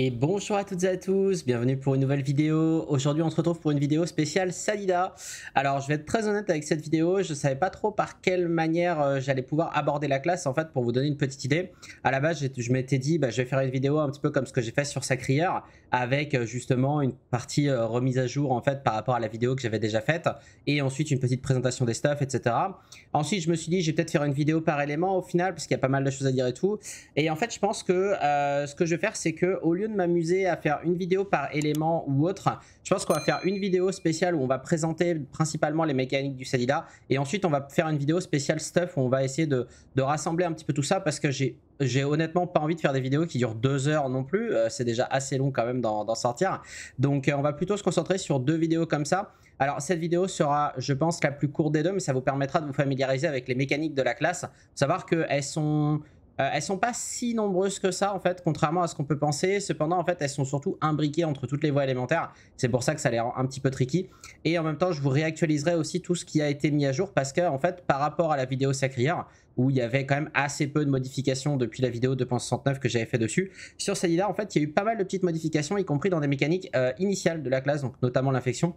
Et bonjour à toutes et à tous, bienvenue pour une nouvelle vidéo. Aujourd'hui on se retrouve pour une vidéo spéciale Salida. Alors je vais être très honnête avec cette vidéo, je savais pas trop par quelle manière euh, j'allais pouvoir aborder la classe en fait pour vous donner une petite idée. À la base je m'étais dit bah, je vais faire une vidéo un petit peu comme ce que j'ai fait sur Sacrière, avec euh, justement une partie euh, remise à jour en fait par rapport à la vidéo que j'avais déjà faite et ensuite une petite présentation des stuffs, etc. Ensuite, je me suis dit, je vais peut-être faire une vidéo par élément au final parce qu'il y a pas mal de choses à dire et tout. Et en fait, je pense que euh, ce que je vais faire, c'est que au lieu de m'amuser à faire une vidéo par élément ou autre, je pense qu'on va faire une vidéo spéciale où on va présenter principalement les mécaniques du Salida et ensuite on va faire une vidéo spéciale stuff où on va essayer de, de rassembler un petit peu tout ça parce que j'ai j'ai honnêtement pas envie de faire des vidéos qui durent deux heures non plus. Euh, c'est déjà assez long quand même d'en sortir. Donc euh, on va plutôt se concentrer sur deux vidéos comme ça. Alors cette vidéo sera, je pense, la plus courte des deux, mais ça vous permettra de vous familiariser avec les mécaniques de la classe. Savoir qu'elles sont... Euh, elles sont pas si nombreuses que ça en fait, contrairement à ce qu'on peut penser. Cependant, en fait, elles sont surtout imbriquées entre toutes les voies élémentaires. C'est pour ça que ça les rend un petit peu tricky. Et en même temps, je vous réactualiserai aussi tout ce qui a été mis à jour parce que en fait, par rapport à la vidéo sacrière, où il y avait quand même assez peu de modifications depuis la vidéo 2.69 que j'avais fait dessus. Sur celle là en fait, il y a eu pas mal de petites modifications, y compris dans des mécaniques euh, initiales de la classe, donc notamment l'infection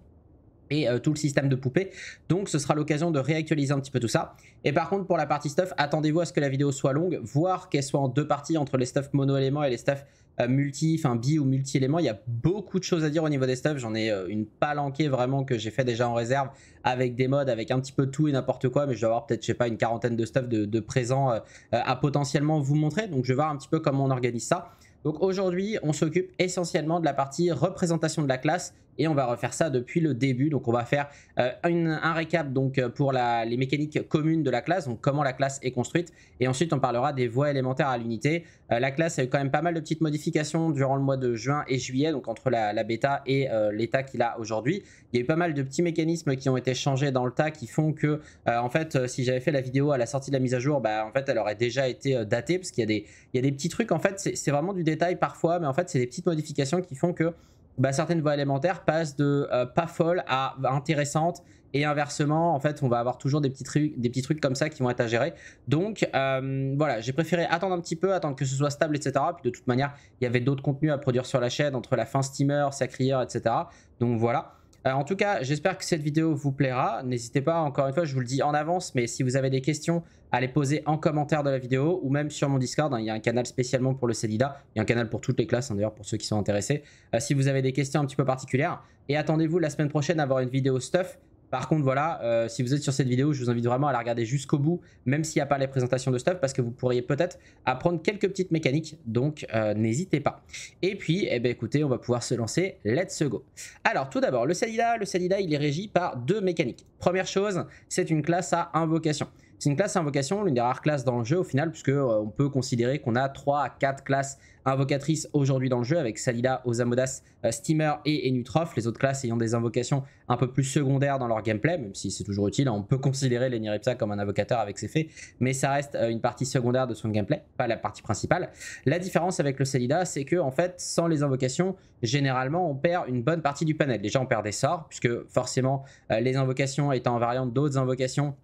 et euh, tout le système de poupée. Donc ce sera l'occasion de réactualiser un petit peu tout ça. Et par contre pour la partie stuff, attendez-vous à ce que la vidéo soit longue, voire qu'elle soit en deux parties entre les stuff mono-éléments et les stuff euh, multi, enfin bi ou multi-éléments. Il y a beaucoup de choses à dire au niveau des stuffs. J'en ai euh, une palanquée vraiment que j'ai fait déjà en réserve avec des modes, avec un petit peu tout et n'importe quoi. Mais je vais avoir peut-être, je sais pas, une quarantaine de stuffs de, de présents euh, à potentiellement vous montrer. Donc je vais voir un petit peu comment on organise ça. Donc aujourd'hui, on s'occupe essentiellement de la partie représentation de la classe et on va refaire ça depuis le début. Donc on va faire euh, un récap donc euh, pour les mécaniques communes de la classe, donc comment la classe est construite et ensuite on parlera des voies élémentaires à l'unité. Euh, la classe a eu quand même pas mal de petites modifications durant le mois de juin et juillet, donc entre la, bêta et l'état qu'il a aujourd'hui. Il y a eu pas mal de petits mécanismes qui ont été changés dans le tas qui font que en fait si j'avais fait la vidéo à la sortie de la mise à jour, bah, en fait elle aurait déjà été datée parce qu'il y a des y a des petits trucs en fait c'est vraiment du détail parfois, mais en fait c'est des petites modifications qui font que bah, certaines voies élémentaires passent de euh, pas folle à intéressantes et inversement en fait on va avoir toujours des petits trucs des petits trucs comme ça qui vont être à gérer donc euh, voilà j'ai préféré attendre un petit peu attendre que ce soit stable etc puis de toute manière il y avait d'autres contenus à produire sur la chaîne entre la fin steamer sacrière etc donc voilà euh, en tout cas, j'espère que cette vidéo vous plaira. N'hésitez pas, encore une fois, je vous le dis en avance, mais si vous avez des questions, allez les poser en commentaire de la vidéo ou même sur mon Discord. Hein. il y a un canal spécialement pour le CEDIDA. Il y a un canal pour toutes les classes, hein, d'ailleurs, pour ceux qui sont intéressés. Euh, si vous avez des questions un petit peu particulières. Et attendez-vous la semaine prochaine à avoir une vidéo stuff par contre, voilà, euh, si vous êtes sur cette vidéo, je vous invite vraiment à la regarder jusqu'au bout, même s'il n'y a pas les présentations de stuff, parce que vous pourriez peut-être apprendre quelques petites mécaniques, donc euh, n'hésitez pas. Et puis, eh ben, écoutez, on va pouvoir se lancer, let's go. Alors, tout d'abord, le Salida, le Salida, il est régi par deux mécaniques. Première chose, c'est une classe à invocation. C'est une classe à invocation, l'une des rares classes dans le jeu au final, puisque euh, on peut considérer qu'on a 3 à 4 classes invocatrice aujourd'hui dans le jeu avec Salida, Osamodas, euh, Steamer et Enutrof, les autres classes ayant des invocations un peu plus secondaires dans leur gameplay, même si c'est toujours utile, hein. on peut considérer l'Enirepsa comme un invocateur avec ses faits, mais ça reste euh, une partie secondaire de son gameplay, pas la partie principale. La différence avec le Salida, c'est que en fait, sans les invocations, généralement on perd une bonne partie du panel. Déjà on perd des sorts, puisque forcément euh, les invocations étant invariantes, d'autres invocations,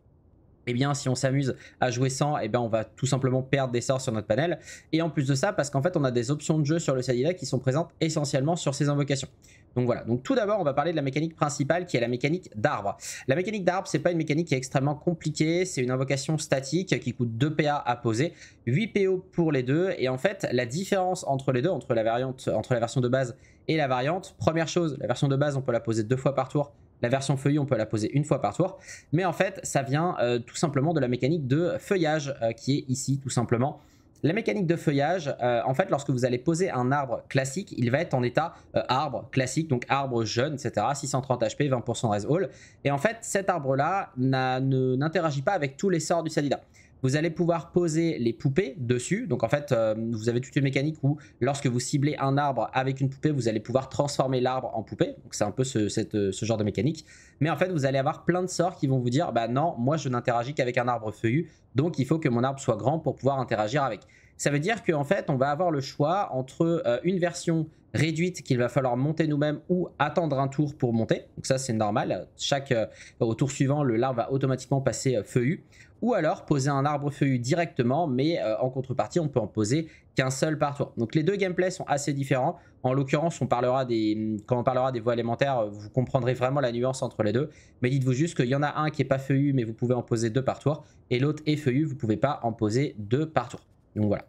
eh bien, si on s'amuse à jouer sans eh bien, on va tout simplement perdre des sorts sur notre panel. Et en plus de ça, parce qu'en fait, on a des options de jeu sur le Sadila qui sont présentes essentiellement sur ces invocations. Donc voilà. Donc tout d'abord, on va parler de la mécanique principale qui est la mécanique d'arbre. La mécanique d'arbre, c'est pas une mécanique qui est extrêmement compliquée. C'est une invocation statique qui coûte 2 PA à poser, 8 PO pour les deux. Et en fait, la différence entre les deux, entre la variante, entre la version de base et la variante, première chose, la version de base, on peut la poser deux fois par tour la version feuillée, on peut la poser une fois par tour. Mais en fait, ça vient euh, tout simplement de la mécanique de feuillage euh, qui est ici, tout simplement. La mécanique de feuillage, euh, en fait, lorsque vous allez poser un arbre classique, il va être en état arbre classique, donc arbre jeune, etc. 630 HP, 20% res all. Et en fait, cet arbre-là n'interagit pas avec tous les sorts du Salida. Vous allez pouvoir poser les poupées dessus. Donc en fait, euh, vous avez toute une mécanique où lorsque vous ciblez un arbre avec une poupée, vous allez pouvoir transformer l'arbre en poupée. Donc c'est un peu euh, ce, genre de mécanique. Mais en fait, vous allez avoir plein de sorts qui vont vous dire, bah non, moi je n'interagis qu'avec un arbre feuillu, donc il faut que mon arbre soit grand pour pouvoir interagir avec. Ça veut dire qu'en fait, on va avoir le choix entre euh, une version réduite qu'il va falloir monter nous-mêmes ou attendre un tour pour monter. Donc ça, c'est normal. Chaque, au tour suivant, le va automatiquement passer feuillu ou alors poser un arbre feuillu directement, mais euh, en contrepartie, on peut en poser qu'un seul par tour. Donc les deux gameplays sont assez différents. En l'occurrence, on parlera des quand on parlera des voies élémentaires, euh, vous comprendrez vraiment la nuance entre les deux. Mais dites-vous juste qu'il y en a un qui n'est pas feuillu, mais vous pouvez en poser deux par tour, et l'autre est feuillu, vous ne pouvez pas en poser deux par tour. Donc voilà.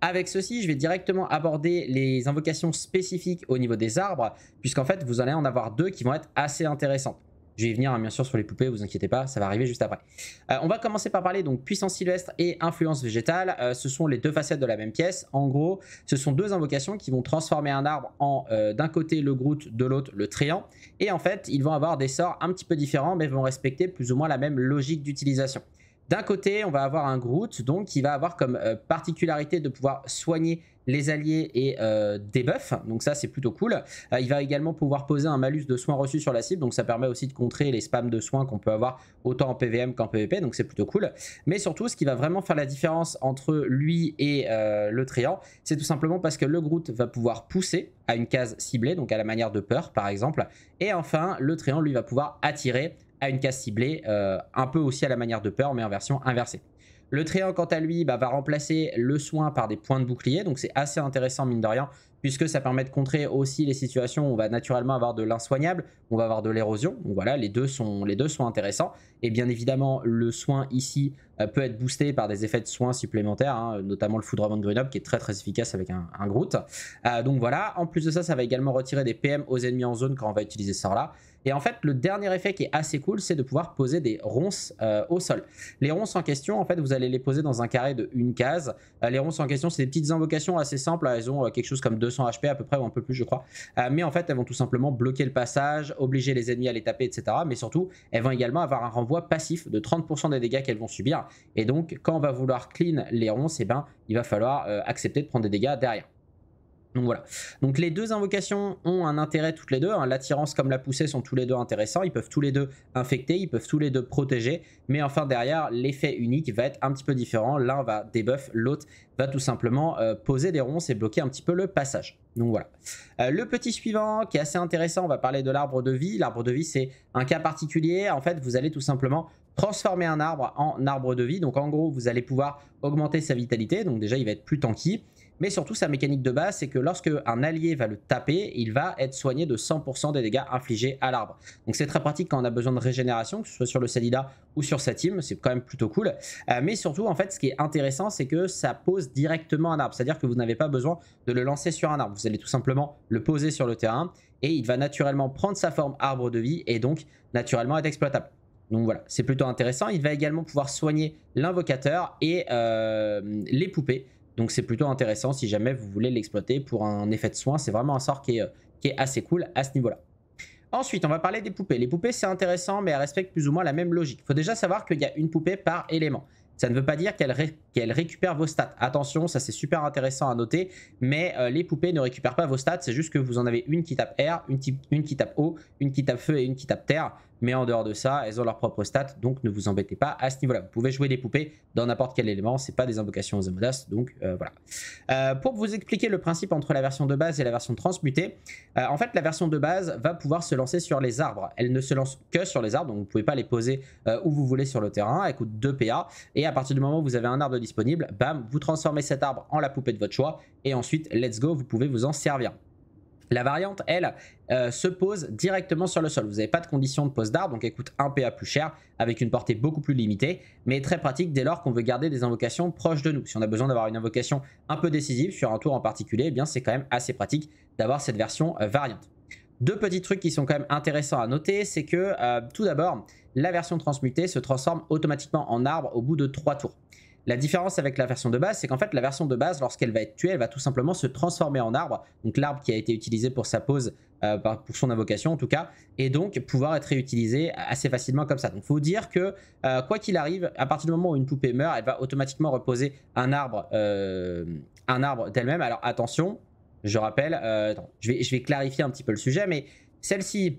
Avec ceci, je vais directement aborder les invocations spécifiques au niveau des arbres, puisqu'en fait, vous allez en avoir deux qui vont être assez intéressantes. Je vais y venir hein, bien sûr sur les poupées, vous inquiétez pas, ça va arriver juste après. Euh, on va commencer par parler donc puissance sylvestre et influence végétale. Euh, ce sont les deux facettes de la même pièce. En gros, ce sont deux invocations qui vont transformer un arbre en euh, d'un côté le Groot, de l'autre le Tréant. Et en fait, ils vont avoir des sorts un petit peu différents, mais vont respecter plus ou moins la même logique d'utilisation. D'un côté, on va avoir un Groot donc qui va avoir comme particularité de pouvoir soigner les alliés et euh, des buffs. Donc ça, c'est plutôt cool. Euh, il va également pouvoir poser un malus de soins reçus sur la cible. Donc ça permet aussi de contrer les spams de soins qu'on peut avoir autant en PVM qu'en PVP. Donc c'est plutôt cool. Mais surtout, ce qui va vraiment faire la différence entre lui et euh, le tréant, c'est tout simplement parce que le Groot va pouvoir pousser à une case ciblée, donc à la manière de peur par exemple. Et enfin, le tréant lui va pouvoir attirer à une case ciblée, un peu aussi à la manière de peur, mais en version inversée. Le Tréant, quant à lui, bah, va remplacer le soin par des points de bouclier, donc c'est assez intéressant, mine de rien, puisque ça permet de contrer aussi les situations où on va naturellement avoir de l'insoignable, on va avoir de l'érosion. Donc voilà, les deux, sont, les deux intéressants. Et bien évidemment, le soin ici euh, peut être boosté par des effets de soins supplémentaires, hein, notamment le foudrement de Grenoble qui est très très efficace avec un, Groot. Euh, donc voilà, en plus de ça, ça va également retirer des PM aux ennemis en zone quand on va utiliser ce sort-là. Et en fait, le dernier effet qui est assez cool, c'est de pouvoir poser des ronces euh, au sol. Les ronces en question, en fait, vous allez les poser dans un carré de une case. Euh, les ronces en question, c'est des petites invocations assez simples. Elles ont euh, quelque chose comme 200 HP à peu près, ou un peu plus, je crois. mais en fait, elles vont tout simplement bloquer le passage, obliger les ennemis à les taper, etc. Mais surtout, elles vont également avoir un renvoi passif de 30% des dégâts qu'elles vont subir. Et donc, quand on va vouloir clean les ronces, eh ben, il va falloir accepter de prendre des dégâts derrière. Donc voilà. Donc les deux invocations ont un intérêt toutes les deux. Hein. L'attirance comme la poussée sont tous les deux intéressants. Ils peuvent tous les deux infecter, ils peuvent tous les deux protéger. Mais enfin derrière, l'effet unique va être un petit peu différent. L'un va débuff, l'autre va tout simplement euh, poser des ronces et bloquer un petit peu le passage. Donc voilà. Euh, le petit suivant qui est assez intéressant, on va parler de l'arbre de vie. L'arbre de vie c'est un cas particulier. En fait vous allez tout simplement transformer un arbre en arbre de vie. Donc en gros vous allez pouvoir augmenter sa vitalité. Donc déjà il va être plus tanky. Mais surtout, sa mécanique de base, c'est que lorsque un allié va le taper, il va être soigné de 100% des dégâts infligés à l'arbre. Donc c'est très pratique quand on a besoin de régénération, que ce soit sur le Salida ou sur sa team, c'est quand même plutôt cool. Euh, mais surtout, en fait, ce qui est intéressant, c'est que ça pose directement un arbre, c'est-à-dire que vous n'avez pas besoin de le lancer sur un arbre. Vous allez tout simplement le poser sur le terrain et il va naturellement prendre sa forme arbre de vie et donc naturellement être exploitable. Donc voilà, c'est plutôt intéressant. Il va également pouvoir soigner l'invocateur et euh, les poupées. Donc c'est plutôt intéressant si jamais vous voulez l'exploiter pour un effet de soin. C'est vraiment un sort euh, qui est, assez cool à ce niveau-là. Ensuite, on va parler des poupées. Les poupées, c'est intéressant, mais elles respectent plus ou moins la même logique. Il faut déjà savoir qu'il y a une poupée par élément. Ça ne veut pas dire qu'elle récupère vos stats. Attention, ça c'est super intéressant à noter, mais euh, les poupées ne récupèrent pas vos stats, c'est juste que vous en avez une qui tape air, une, une, qui tape eau, une qui tape feu et une qui tape terre. Mais en dehors de ça, elles ont leur propre stats, donc ne vous embêtez pas à ce niveau-là. Vous pouvez jouer des poupées dans n'importe quel élément, c'est pas des invocations aux Amodas, donc euh, voilà. Euh, pour vous expliquer le principe entre la version de base et la version transmutée, euh, en fait la version de base va pouvoir se lancer sur les arbres. Elle ne se lance que sur les arbres, donc vous pouvez pas les poser où vous voulez sur le terrain, elle coûte 2 PA, et à partir du moment où vous avez un arbre disponible, bam, vous transformez cet arbre en la poupée de votre choix, et ensuite, let's go, vous pouvez vous en servir. La variante, elle, euh, se pose directement sur le sol. Vous n'avez pas de condition de pose d'arbre, donc elle coûte un PA plus cher, avec une portée beaucoup plus limitée, mais très pratique dès lors qu'on veut garder des invocations proches de nous. Si on a besoin d'avoir une invocation un peu décisive sur un tour en particulier, eh bien c'est quand même assez pratique d'avoir cette version euh, variante. Deux petits trucs qui sont quand même intéressants à noter, c'est que euh, tout d'abord, la version transmutée se transforme automatiquement en arbre au bout de 3 tours. La différence avec la version de base, c'est qu'en fait la version de base, lorsqu'elle va être tuée, elle va tout simplement se transformer en arbre, donc l'arbre qui a été utilisé pour sa pose, euh, pour son invocation en tout cas, et donc pouvoir être réutilisé assez facilement comme ça. Donc il faut dire que euh, quoi qu'il arrive, à partir du moment où une poupée meurt, elle va automatiquement reposer un arbre, euh, arbre d'elle-même. Alors attention, je rappelle, je, vais, je vais clarifier un petit peu le sujet, mais celle-ci,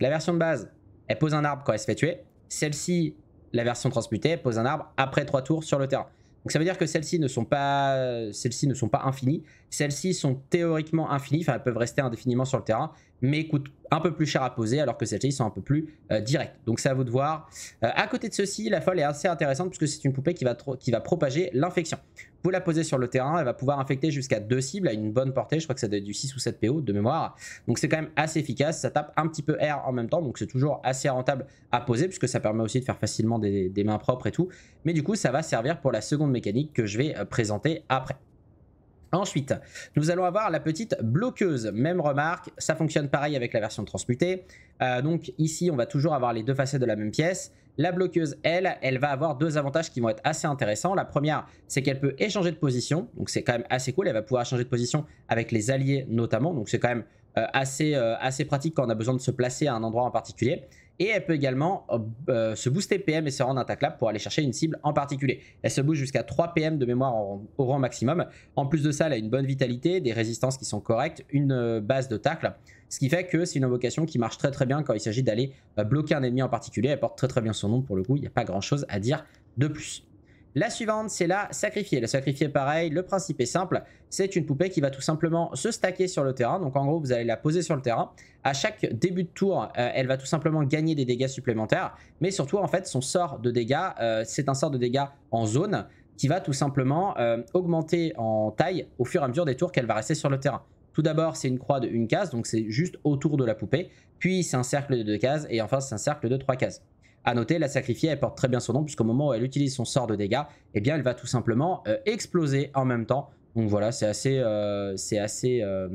la version de base, elle pose un arbre quand elle se fait tuer. Celle-ci, la version transmutée pose un arbre après trois tours sur le terrain. Donc ça veut dire que ne euh, celles-ci ne sont pas infinies. Celles-ci sont théoriquement infinies, enfin elles peuvent rester indéfiniment sur le terrain, mais coûtent un peu plus cher à poser alors que celles-ci sont un peu plus euh, directes. Donc c'est à vous de voir. Euh, à côté de ceci, la folle est assez intéressante puisque c'est une poupée qui va, qui va propager l'infection. Vous la posez sur le terrain, elle va pouvoir infecter jusqu'à deux cibles à une bonne portée, je crois que ça doit être du 6 ou 7 PO de mémoire. Donc c'est quand même assez efficace, ça tape un petit peu R en même temps, donc c'est toujours assez rentable à poser puisque ça permet aussi de faire facilement des mains propres et tout. Mais du coup ça va servir pour la seconde mécanique que je vais euh, présenter après. Ensuite, nous allons avoir la petite bloqueuse. Même remarque, ça fonctionne pareil avec la version transmutée. Euh, donc ici, on va toujours avoir les deux facettes de la même pièce. La bloqueuse, elle, elle va avoir deux avantages qui vont être assez intéressants. La première, c'est qu'elle peut échanger de position. Donc c'est quand même assez cool. Elle va pouvoir changer de position avec les alliés notamment. Donc c'est quand même euh, assez, euh, assez pratique quand on a besoin de se placer à un endroit en particulier et elle peut également euh, euh, se booster PM et se rendre intaclable pour aller chercher une cible en particulier. Elle se bouge jusqu'à 3 PM de mémoire au rang maximum. En plus de ça, elle a une bonne vitalité, des résistances qui sont correctes, une euh, base de tacle. Ce qui fait que c'est une invocation qui marche très très bien quand il s'agit d'aller bloquer un ennemi en particulier. Elle porte très très bien son nom pour le coup, il n'y a pas grand chose à dire de plus. La suivante, c'est la sacrifiée, La sacrifiée pareil, le principe est simple. C'est une poupée qui va tout simplement se stacker sur le terrain. Donc en gros, vous allez la poser sur le terrain. À chaque début de tour, euh, elle va tout simplement gagner des dégâts supplémentaires. Mais surtout, en fait, son sort de dégâts, euh, c'est un sort de dégâts en zone qui va tout simplement euh, augmenter en taille au fur et à mesure des tours qu'elle va rester sur le terrain. Tout d'abord, c'est une croix de une case, donc c'est juste autour de la poupée. Puis c'est un cercle de deux cases et enfin c'est un cercle de trois cases. À noter, la sacrifiée, elle porte très bien son nom, puisqu'au moment où elle utilise son sort de dégâts, eh bien, elle va tout simplement euh, exploser en même temps donc voilà, c'est assez, euh, assez, euh,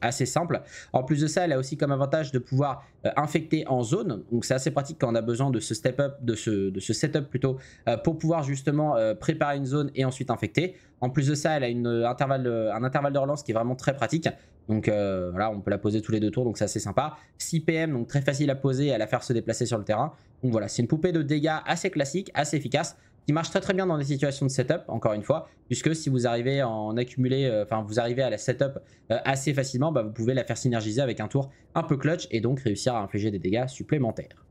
assez simple. En plus de ça, elle a aussi comme avantage de pouvoir euh, infecter en zone. Donc c'est assez pratique quand on a besoin de ce step up, de ce, de setup plutôt, pour pouvoir justement préparer une zone et ensuite infecter. En plus de ça, elle a intervalle, un intervalle de relance qui est vraiment très pratique. Donc voilà, on peut la poser tous les deux tours, donc c'est assez sympa. 6 PM, donc très facile à poser et à la faire se déplacer sur le terrain. Donc voilà, c'est une poupée de dégâts assez classique, assez efficace qui marche très très bien dans des situations de setup, encore une fois, puisque si vous arrivez à en accumuler, euh, enfin vous arrivez à la setup euh, assez facilement, bah, vous pouvez la faire synergiser avec un tour un peu clutch et donc réussir à infliger des dégâts supplémentaires.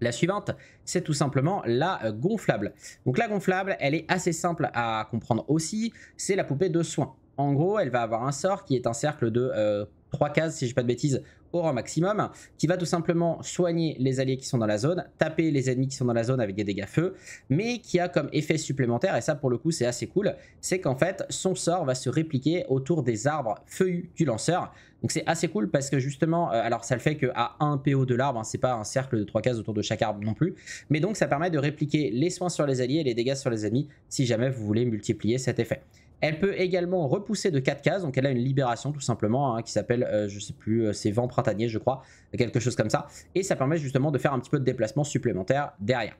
La suivante, c'est tout simplement la euh, gonflable. Donc la gonflable, elle est assez simple à comprendre aussi, c'est la poupée de soins. En gros, elle va avoir un sort qui est un cercle de 3 cases, si je pas de bêtises, au rang maximum, qui va tout simplement soigner les alliés qui sont dans la zone, taper les ennemis qui sont dans la zone avec des dégâts feu, mais qui a comme effet supplémentaire, et ça pour le coup c'est assez cool, c'est qu'en fait son sort va se répliquer autour des arbres feuillus du lanceur. Donc c'est assez cool parce que justement, euh, alors ça le fait qu'à 1 PO de l'arbre, hein, c'est pas un cercle de 3 cases autour de chaque arbre non plus, mais donc ça permet de répliquer les soins sur les alliés et les dégâts sur les ennemis si jamais vous voulez multiplier cet effet. Elle peut également repousser de 4 cases, donc elle a une libération tout simplement, hein, qui s'appelle, euh, je ne sais plus, c'est euh, vent printanier je crois, quelque chose comme ça. Et ça permet justement de faire un petit peu de déplacement supplémentaire derrière.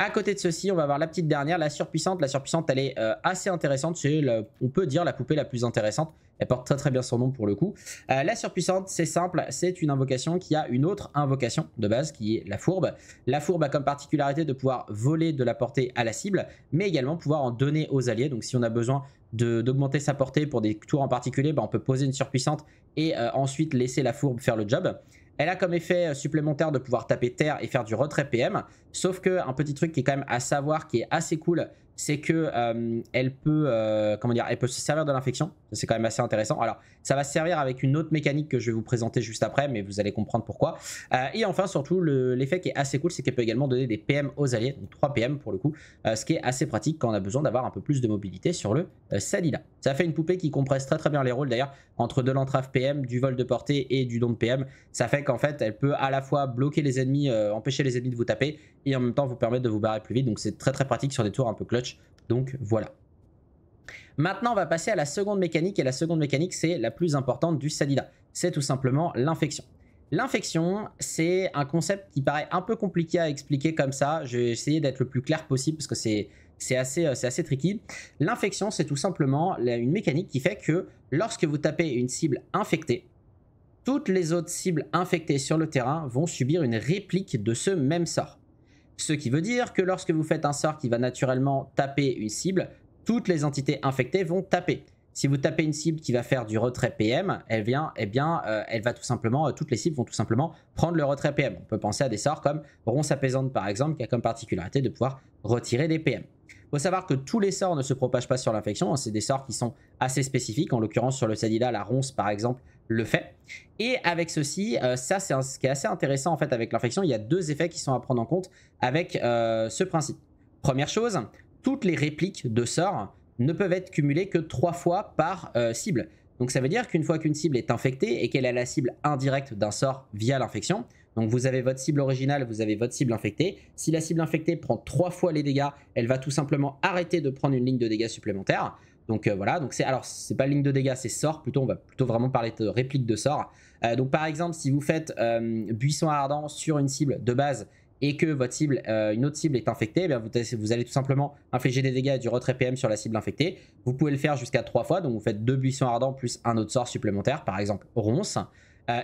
À côté de ceci, on va avoir la petite dernière, la surpuissante. La surpuissante, elle est euh, assez intéressante. C'est, on peut dire, la poupée la plus intéressante. Elle porte très très bien son nom pour le coup. la surpuissante, c'est simple, c'est une invocation qui a une autre invocation de base qui est la fourbe. La fourbe a comme particularité de pouvoir voler de la portée à la cible, mais également pouvoir en donner aux alliés. Donc si on a besoin d'augmenter sa portée pour des tours en particulier, bah, on peut poser une surpuissante et euh, ensuite laisser la fourbe faire le job. Elle a comme effet euh, supplémentaire de pouvoir taper terre et faire du retrait PM, sauf qu'un petit truc qui est quand même à savoir, qui est assez cool, c'est que euh, elle peut euh, comment dire, elle peut se servir de l'infection. C'est quand même assez intéressant. Alors, ça va se servir avec une autre mécanique que je vais vous présenter juste après, mais vous allez comprendre pourquoi. Euh, et enfin, surtout, l'effet qui est assez cool, c'est qu'elle peut également donner des PM aux alliés, donc 3 PM pour le coup, ce qui est assez pratique quand on a besoin d'avoir un peu plus de mobilité sur le Salida. Ça fait une poupée qui compresse très très bien les rôles d'ailleurs entre de l'entrave PM, du vol de portée et du don de PM. Ça fait qu'en fait, elle peut à la fois bloquer les ennemis, empêcher les ennemis de vous taper, et en même temps vous permettre de vous barrer plus vite. Donc c'est très très pratique sur des tours un peu clutch donc voilà. Maintenant, on va passer à la seconde mécanique, et la seconde mécanique, c'est la plus importante du Sadida. C'est tout simplement l'infection. L'infection, c'est un concept qui paraît un peu compliqué à expliquer comme ça. Je vais essayer d'être le plus clair possible parce que c'est assez, euh, assez tricky. L'infection, c'est tout simplement une mécanique qui fait que lorsque vous tapez une cible infectée, toutes les autres cibles infectées sur le terrain vont subir une réplique de ce même sort. Ce qui veut dire que lorsque vous faites un sort qui va naturellement taper une cible, toutes les entités infectées vont taper. Si vous tapez une cible qui va faire du retrait PM, elle vient, eh bien, eh euh, elle va tout simplement, euh, toutes les cibles vont tout simplement prendre le retrait PM. On peut penser à des sorts comme Ronce apaisante par exemple, qui a comme particularité de pouvoir retirer des PM. Il faut savoir que tous les sorts ne se propagent pas sur l'infection, hein. c'est des sorts qui sont assez spécifiques. En l'occurrence sur le Sadila, la ronce par exemple le fait. Et avec ceci, euh, ça c'est ce qui est assez intéressant en fait avec l'infection, il y a deux effets qui sont à prendre en compte avec euh, ce principe. Première chose, toutes les répliques de sorts ne peuvent être cumulées que trois fois par euh, cible. Donc ça veut dire qu'une fois qu'une cible est infectée et qu'elle a la cible indirecte d'un sort via l'infection, donc vous avez votre cible originale, vous avez votre cible infectée. Si la cible infectée prend trois fois les dégâts, elle va tout simplement arrêter de prendre une ligne de dégâts supplémentaires donc euh, voilà, donc c'est alors c'est pas ligne de dégâts, c'est sort plutôt, on va plutôt vraiment parler de réplique de sort. Euh, donc par exemple, si vous faites euh, buisson ardent sur une cible de base et que votre cible, une autre cible est infectée, eh bien vous, allez tout simplement infliger des dégâts et du retrait PM sur la cible infectée. Vous pouvez le faire jusqu'à trois fois, donc vous faites deux buissons ardents plus un autre sort supplémentaire, par exemple ronce.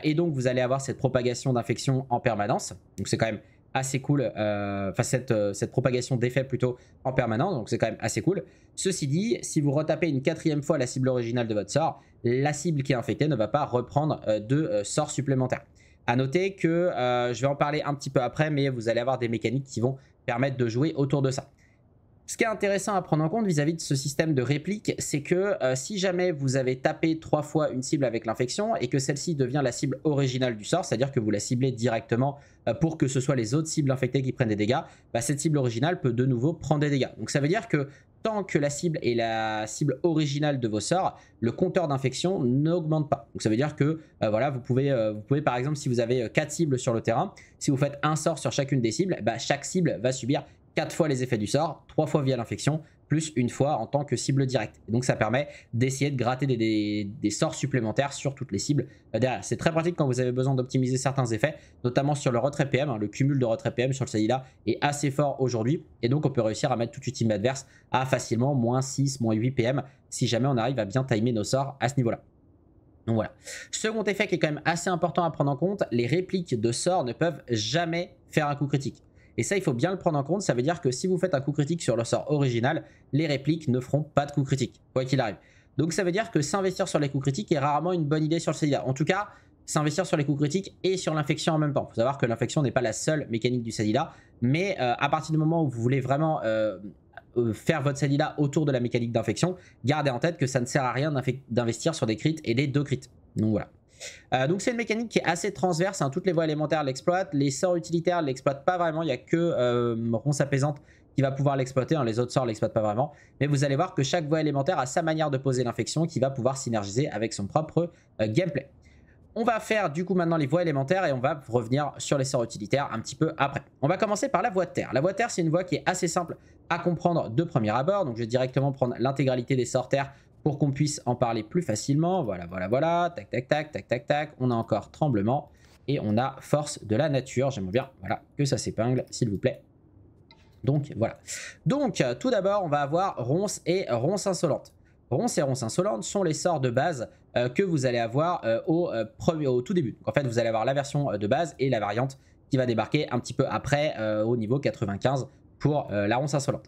et donc vous allez avoir cette propagation d'infection en permanence. Donc c'est quand même assez cool, euh, enfin cette, euh, cette propagation d'effet plutôt en permanent, donc c'est quand même assez cool. Ceci dit, si vous retapez une quatrième fois la cible originale de votre sort, la cible qui est infectée ne va pas reprendre euh, de sort supplémentaire. À noter que je vais en parler un petit peu après, mais vous allez avoir des mécaniques qui vont permettre de jouer autour de ça. Ce qui est intéressant à prendre en compte vis-à-vis de ce système de réplique, c'est que euh, si jamais vous avez tapé trois fois une cible avec l'infection et que celle-ci devient la cible originale du sort, c'est-à-dire que vous la ciblez directement euh, pour que ce soit les autres cibles infectées qui prennent des dégâts, bah, cette cible originale peut de nouveau prendre des dégâts. Donc ça veut dire que tant que la cible est la cible originale de vos sorts, le compteur d'infection n'augmente pas. Donc ça veut dire que euh, voilà, vous pouvez, vous pouvez par exemple si vous avez quatre cibles sur le terrain, si vous faites un sort sur chacune des cibles, bah, chaque cible va subir 4 fois les effets du sort, 3 fois via l'infection, plus une fois en tant que cible directe. donc ça permet d'essayer de gratter des, sorts supplémentaires sur toutes les cibles bah, derrière. C'est très pratique quand vous avez besoin d'optimiser certains effets, notamment sur le retrait PM. Hein, le cumul de retrait PM sur le Saïda est assez fort aujourd'hui. Et donc on peut réussir à mettre toute une team adverse à facilement moins 6, moins 8 PM si jamais on arrive à bien timer nos sorts à ce niveau-là. Donc voilà. Second effet qui est quand même assez important à prendre en compte, les répliques de sorts ne peuvent jamais faire un coup critique. Et ça, il faut bien le prendre en compte. Ça veut dire que si vous faites un coup critique sur le sort original, les répliques ne feront pas de coup critique, quoi qu'il arrive. Donc ça veut dire que s'investir sur les coups critiques est rarement une bonne idée sur le sadila. En tout cas, s'investir sur les coups critiques et sur l'infection en même temps. Il faut savoir que l'infection n'est pas la seule mécanique du Sadila. mais euh, à partir du moment où vous voulez vraiment euh, euh, faire votre Sadila autour de la mécanique d'infection, gardez en tête que ça ne sert à rien d'investir sur des crits et des deux crits. Donc voilà. Euh, donc c'est une mécanique qui est assez transverse, hein. toutes les voies élémentaires l'exploitent, les sorts utilitaires ne l'exploitent pas vraiment, il n'y a que euh, Ronce qui va pouvoir l'exploiter, hein. les autres sorts ne l'exploitent pas vraiment, mais vous allez voir que chaque voie élémentaire a sa manière de poser l'infection qui va pouvoir synergiser avec son propre euh, gameplay. On va faire du coup maintenant les voies élémentaires et on va revenir sur les sorts utilitaires un petit peu après. On va commencer par la voie de terre. La voie de terre c'est une voie qui est assez simple à comprendre de premier abord, donc je vais directement prendre l'intégralité des sorts terre pour qu'on puisse en parler plus facilement. Voilà, voilà, voilà, tac, tac, tac, tac, tac, tac. On a encore tremblement et on a force de la nature. J'aimerais bien, voilà, que ça s'épingle, s'il vous plaît. Donc voilà. Donc euh, tout d'abord, on va avoir ronce et ronce insolente. Ronce et ronce insolente sont les sorts de base euh, que vous allez avoir euh, au, premier, au tout début. en fait, vous allez avoir la version de base et la variante qui va débarquer un petit peu après au niveau 95 pour la ronce insolente.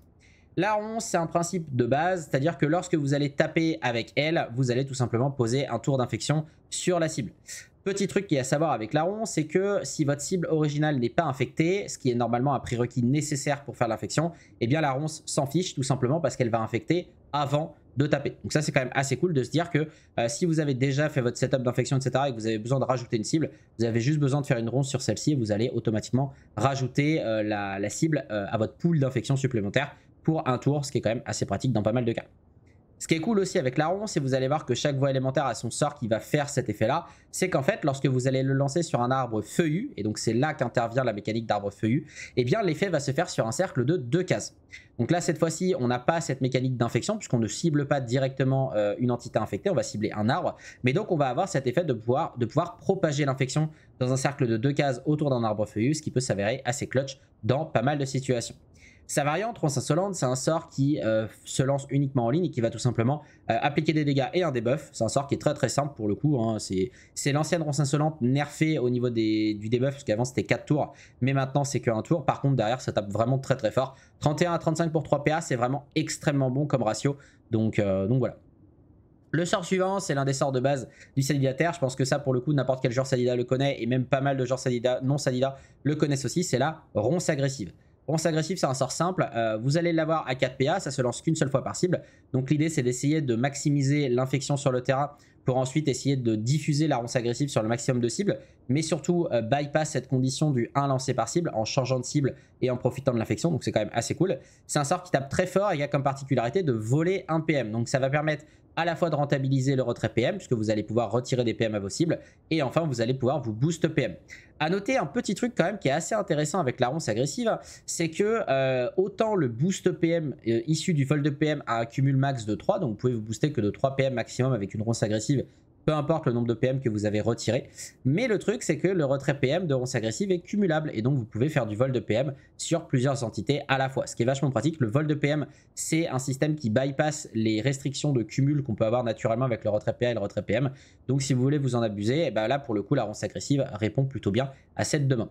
La ronce, c'est un principe de base, c'est-à-dire que lorsque vous allez taper avec elle, vous allez tout simplement poser un tour d'infection sur la cible. Petit truc qui est à savoir avec la ronce, c'est que si votre cible originale n'est pas infectée, ce qui est normalement un prérequis nécessaire pour faire l'infection, eh bien la ronce s'en fiche tout simplement parce qu'elle va infecter avant de taper. Donc ça c'est quand même assez cool de se dire que euh, si vous avez déjà fait votre setup d'infection etc et que vous avez besoin de rajouter une cible, vous avez juste besoin de faire une ronce sur celle-ci et vous allez automatiquement rajouter euh, la, cible euh, à votre pool d'infection supplémentaire pour un tour, ce qui est quand même assez pratique dans pas mal de cas. Ce qui est cool aussi avec la l'aron, c'est vous allez voir que chaque voie élémentaire a son sort qui va faire cet effet-là. C'est qu'en fait, lorsque vous allez le lancer sur un arbre feuillu, et donc c'est là qu'intervient la mécanique d'arbre feuillu, eh bien l'effet va se faire sur un cercle de deux cases. Donc là, cette fois-ci, on n'a pas cette mécanique d'infection, puisqu'on ne cible pas directement euh, une entité infectée, on va cibler un arbre. Mais donc, on va avoir cet effet de pouvoir, de pouvoir propager l'infection dans un cercle de deux cases autour d'un arbre feuillu, ce qui peut s'avérer assez clutch dans pas mal de situations. Sa variante, Ronce Insolente, c'est un sort qui euh, se lance uniquement en ligne et qui va tout simplement euh, appliquer des dégâts et un debuff. C'est un sort qui est très très simple pour le coup. Hein. C'est l'ancienne Ronce Insolente nerfée au niveau du debuff, parce qu'avant c'était 4 tours, mais maintenant c'est qu'un tour. Par contre, derrière, ça tape vraiment très très fort. 31 à 35 pour 3 PA, c'est vraiment extrêmement bon comme ratio. Donc, euh, donc voilà. Le sort suivant, c'est l'un des sorts de base du Salidataire. Je pense que ça, pour le coup, n'importe quel genre Salida le connaît, et même pas mal de joueurs Salida non Salida le connaissent aussi. C'est la ronce agressive. Ronce agressive c'est un sort simple. Euh, vous allez l'avoir à 4 PA, ça se lance qu'une seule fois par cible. Donc l'idée, c'est d'essayer de maximiser l'infection sur le terrain pour ensuite essayer de diffuser la ronce agressive sur le maximum de cibles, mais surtout euh, bypass cette condition du 1 lancé par cible en changeant de cible et en profitant de l'infection, donc c'est quand même assez cool. C'est un sort qui tape très fort et qui a comme particularité de voler 1 PM, donc ça va permettre à la fois de rentabiliser le retrait PM, puisque vous allez pouvoir retirer des PM à vos cibles, et enfin vous allez pouvoir vous boost PM. À noter un petit truc quand même qui est assez intéressant avec la ronce agressive, c'est que euh, autant le boost PM euh, issu du fold PM a un cumul max de 3, donc vous pouvez vous booster que de 3 PM maximum avec une ronce agressive peu importe le nombre de PM que vous avez retiré. Mais le truc, c'est que le retrait PM de ronce agressive est cumulable et donc vous pouvez faire du vol de PM sur plusieurs entités à la fois, ce qui est vachement pratique. Le vol de PM, c'est un système qui bypasse les restrictions de cumul qu'on peut avoir naturellement avec le retrait PA et le retrait PM. Donc si vous voulez vous en abuser, et eh ben là pour le coup la ronce agressive répond plutôt bien à cette demande.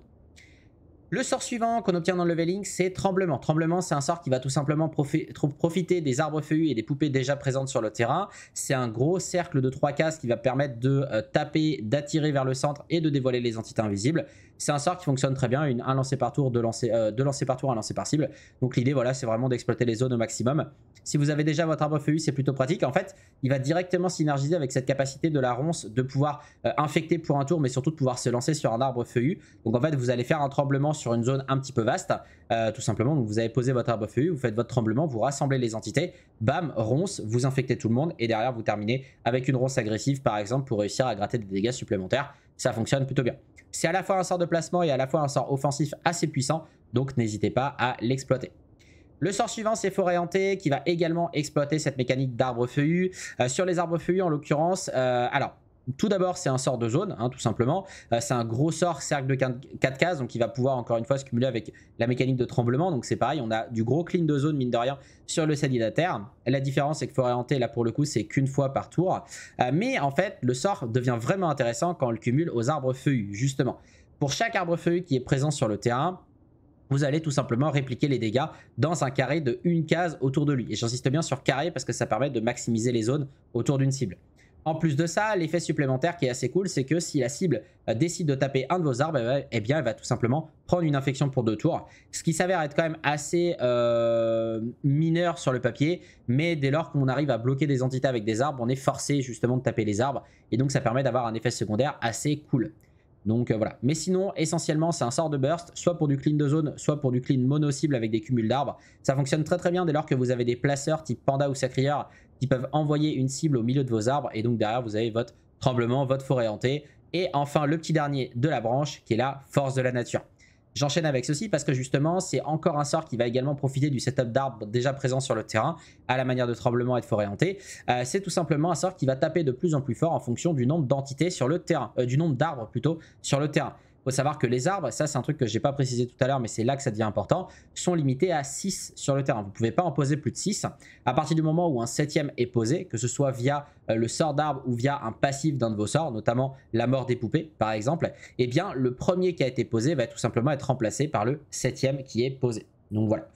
Le sort suivant qu'on obtient dans le leveling, c'est Tremblement. Tremblement, c'est un sort qui va tout simplement profiter des arbres feuillus et des poupées déjà présentes sur le terrain. C'est un gros cercle de 3 cases qui va permettre de euh, taper, d'attirer vers le centre et de dévoiler les entités invisibles. C'est un sort qui fonctionne très bien, un lancé par tour, deux lancés euh, par tour, un lancer par cible. Donc l'idée, voilà, c'est vraiment d'exploiter les zones au maximum. Si vous avez déjà votre arbre feuillu, c'est plutôt pratique. En fait, il va directement synergiser avec cette capacité de la ronce de pouvoir euh, infecter pour un tour, mais surtout de pouvoir se lancer sur un arbre feuillu. Donc en fait, vous allez faire un tremblement sur une zone un petit peu vaste, euh, tout simplement. Donc vous avez posé votre arbre feuillu, vous faites votre tremblement, vous rassemblez les entités, bam, ronce, vous infectez tout le monde, et derrière, vous terminez avec une ronce agressive, par exemple, pour réussir à gratter des dégâts supplémentaires ça fonctionne plutôt bien. C'est à la fois un sort de placement et à la fois un sort offensif assez puissant, donc n'hésitez pas à l'exploiter. Le sort suivant, c'est Forêt Hantée, qui va également exploiter cette mécanique d'arbre feuillu. Euh, sur les arbres feuillus, en l'occurrence, euh, alors, tout d'abord, c'est un sort de zone, hein, tout simplement. Euh, c'est un gros sort cercle de 4 cases, donc il va pouvoir encore une fois se cumuler avec la mécanique de tremblement. Donc c'est pareil, on a du gros clean de zone, mine de rien, sur le séditaire. La différence, c'est que faut orienter, là pour le coup, c'est qu'une fois par tour. Euh, mais en fait, le sort devient vraiment intéressant quand on le cumule aux arbres feuillus, justement. Pour chaque arbre feuillu qui est présent sur le terrain, vous allez tout simplement répliquer les dégâts dans un carré de une case autour de lui. Et j'insiste bien sur carré parce que ça permet de maximiser les zones autour d'une cible. En plus de ça, l'effet supplémentaire qui est assez cool, c'est que si la cible euh, décide de taper un de vos arbres, eh, ben, eh bien, elle va tout simplement prendre une infection pour deux tours. Ce qui s'avère être quand même assez euh, mineur sur le papier, mais dès lors qu'on arrive à bloquer des entités avec des arbres, on est forcé justement de taper les arbres, et donc ça permet d'avoir un effet secondaire assez cool. Donc euh, voilà. Mais sinon, essentiellement, c'est un sort de burst, soit pour du clean de zone, soit pour du clean mono-cible avec des cumuls d'arbres. Ça fonctionne très très bien dès lors que vous avez des placeurs type Panda ou Sacrieur qui peuvent envoyer une cible au milieu de vos arbres. Et donc derrière, vous avez votre tremblement, votre forêt hantée. Et enfin, le petit dernier de la branche, qui est la force de la nature. J'enchaîne avec ceci parce que justement, c'est encore un sort qui va également profiter du setup d'arbres déjà présent sur le terrain, à la manière de tremblement et de forêt hantée. Euh, c'est tout simplement un sort qui va taper de plus en plus fort en fonction du nombre d'entités sur le terrain, euh, du nombre d'arbres plutôt sur le terrain faut savoir que les arbres, ça c'est un truc que j'ai pas précisé tout à l'heure, mais c'est là que ça devient important, sont limités à 6 sur le terrain. Vous pouvez pas en poser plus de 6. À partir du moment où un septième est posé, que ce soit via euh, le sort d'arbre ou via un passif d'un de vos sorts, notamment la mort des poupées par exemple, eh bien le premier qui a été posé va tout simplement être remplacé par le septième qui est posé. Donc voilà.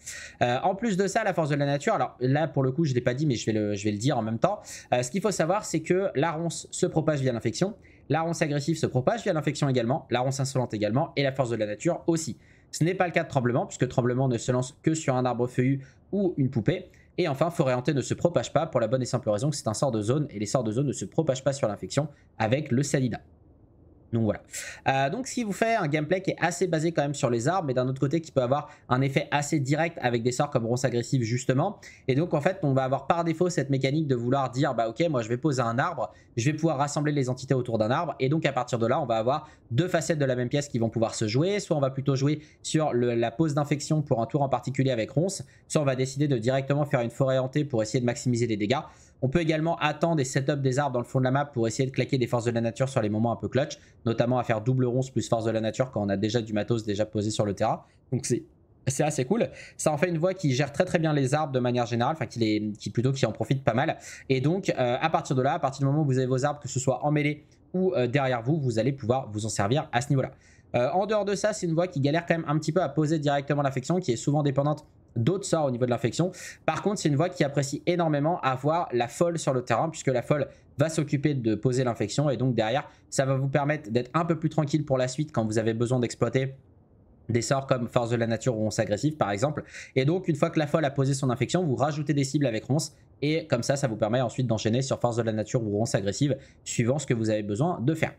Euh, en plus de ça, la force de la nature, alors là pour le coup je ne l'ai pas dit mais je vais, le, je vais le dire en même temps, euh, ce qu'il faut savoir c'est que la ronce se propage via l'infection la ronce agressive se propage via l'infection également, la ronce insolente également, et la force de la nature aussi. Ce n'est pas le cas de tremblement, puisque tremblement ne se lance que sur un arbre feuillu ou une poupée. Et enfin, forêt hantée ne se propage pas pour la bonne et simple raison que c'est un sort de zone, et les sorts de zone ne se propagent pas sur l'infection avec le salida. Donc voilà. Euh, donc ce qui vous fait un gameplay qui est assez basé quand même sur les arbres, mais d'un autre côté qui peut avoir un effet assez direct avec des sorts comme ronce agressif justement. Et donc en fait on va avoir par défaut cette mécanique de vouloir dire bah ok moi je vais poser un arbre, je vais pouvoir rassembler les entités autour d'un arbre. Et donc à partir de là on va avoir deux facettes de la même pièce qui vont pouvoir se jouer. Soit on va plutôt jouer sur la pose d'infection pour un tour en particulier avec ronce, soit on va décider de directement faire une forêt hantée pour essayer de maximiser les dégâts. On peut également attendre et setup des arbres dans le fond de la map pour essayer de claquer des forces de la nature sur les moments un peu clutch, notamment à faire double ronce plus force de la nature quand on a déjà du matos déjà posé sur le terrain. Donc c'est assez cool. Ça en fait une voix qui gère très très bien les arbres de manière générale, enfin qui, est qui plutôt qui en profite pas mal. Et donc euh, à partir de là, à partir du moment où vous avez vos arbres, que ce soit emmêlés ou euh, derrière vous, vous allez pouvoir vous en servir à ce niveau-là. Euh, en dehors de ça, c'est une voix qui galère quand même un petit peu à poser directement l'affection, qui est souvent dépendante d'autres sorts au niveau de l'infection. Par contre, c'est une voix qui apprécie énormément avoir la folle sur le terrain, puisque la folle va s'occuper de poser l'infection, et donc derrière, ça va vous permettre d'être un peu plus tranquille pour la suite quand vous avez besoin d'exploiter des sorts comme Force de la Nature ou once Agressive par exemple. Et donc une fois que la folle a posé son infection, vous rajoutez des cibles avec Ronce et comme ça, ça vous permet ensuite d'enchaîner sur Force de la Nature ou Ronce Agressive suivant ce que vous avez besoin de faire.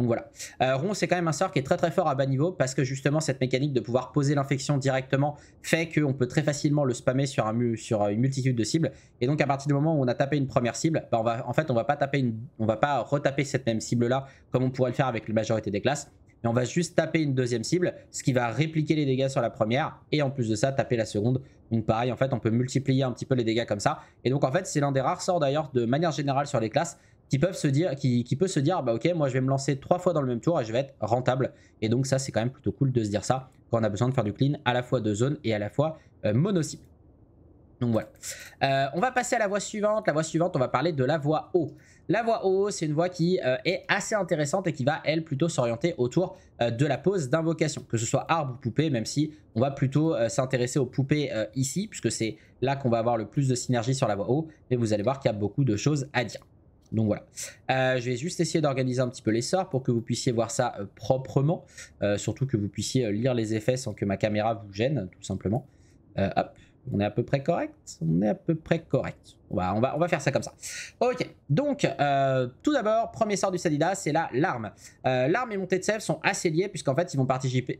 Donc voilà. Euh, Ron, c'est quand même un sort qui est très très fort à bas niveau parce que justement cette mécanique de pouvoir poser l'infection directement fait qu'on peut très facilement le spammer sur, un, sur euh, une multitude de cibles. Et donc à partir du moment où on a tapé une première cible, bah, en fait on va pas taper on va pas retaper cette même cible là comme on pourrait le faire avec la majorité des classes. Mais on va juste taper une deuxième cible, ce qui va répliquer les dégâts sur la première et en plus de ça taper la seconde. Donc pareil en fait on peut multiplier un petit peu les dégâts comme ça. Et donc en fait c'est l'un des rares sorts d'ailleurs de manière générale sur les classes qui peuvent se dire, qui, peut se dire, bah ok, moi je vais me lancer trois fois dans le même tour et je vais être rentable. Et donc ça, c'est quand même plutôt cool de se dire ça quand on a besoin de faire du clean à la fois de zone et à la fois euh, mono Donc voilà. Euh, on va passer à la voie suivante. La voie suivante, on va parler de la voie haut. La voie haut, c'est une voie qui euh, est assez intéressante et qui va, elle, plutôt s'orienter autour de la pose d'invocation, que ce soit arbre ou poupée, même si on va plutôt s'intéresser aux poupées ici, puisque c'est là qu'on va avoir le plus de synergie sur la voie haut, Mais vous allez voir qu'il y a beaucoup de choses à dire. Donc voilà. Euh, je vais juste essayer d'organiser un petit peu les sorts pour que vous puissiez voir ça euh, proprement. Euh, surtout que vous puissiez lire les effets sans que ma caméra vous gêne, tout simplement. hop, on est à peu près correct. On est à peu près correct. On va, on va, faire ça comme ça. Ok, donc tout d'abord, premier sort du Sadida, c'est la larme. larme et montée de sève sont assez liés puisqu'en fait, ils vont participer,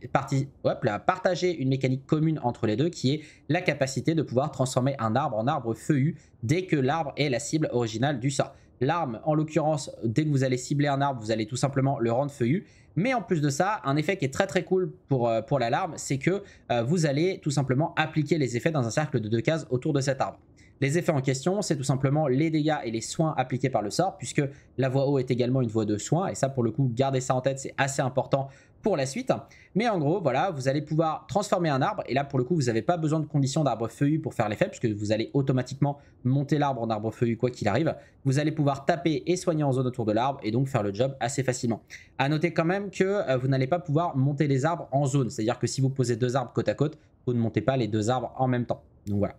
partager une mécanique commune entre les deux qui est la capacité de pouvoir transformer un arbre en arbre feuillu dès que l'arbre est la cible originale du sort. L'arme, en l'occurrence, dès que vous allez cibler un arbre, vous allez tout simplement le rendre feuillu. Mais en plus de ça, un effet qui est très très cool pour, euh, pour l'alarme, c'est que euh, vous allez tout simplement appliquer les effets dans un cercle de deux cases autour de cet arbre. Les effets en question, c'est tout simplement les dégâts et les soins appliqués par le sort, puisque la voie haut est également une voie de soins, et ça pour le coup, gardez ça en tête, c'est assez important pour la suite. Mais en gros, voilà, vous allez pouvoir transformer un arbre. Et là, pour le coup, vous n'avez pas besoin de conditions d'arbre feuillu pour faire l'effet, puisque vous allez automatiquement monter l'arbre en arbre feuillu quoi qu'il arrive. Vous allez pouvoir taper et soigner en zone autour de l'arbre et donc faire le job assez facilement. À noter quand même que euh, vous n'allez pas pouvoir monter les arbres en zone. C'est-à-dire que si vous posez deux arbres côte à côte, vous ne montez pas les deux arbres en même temps. Donc voilà.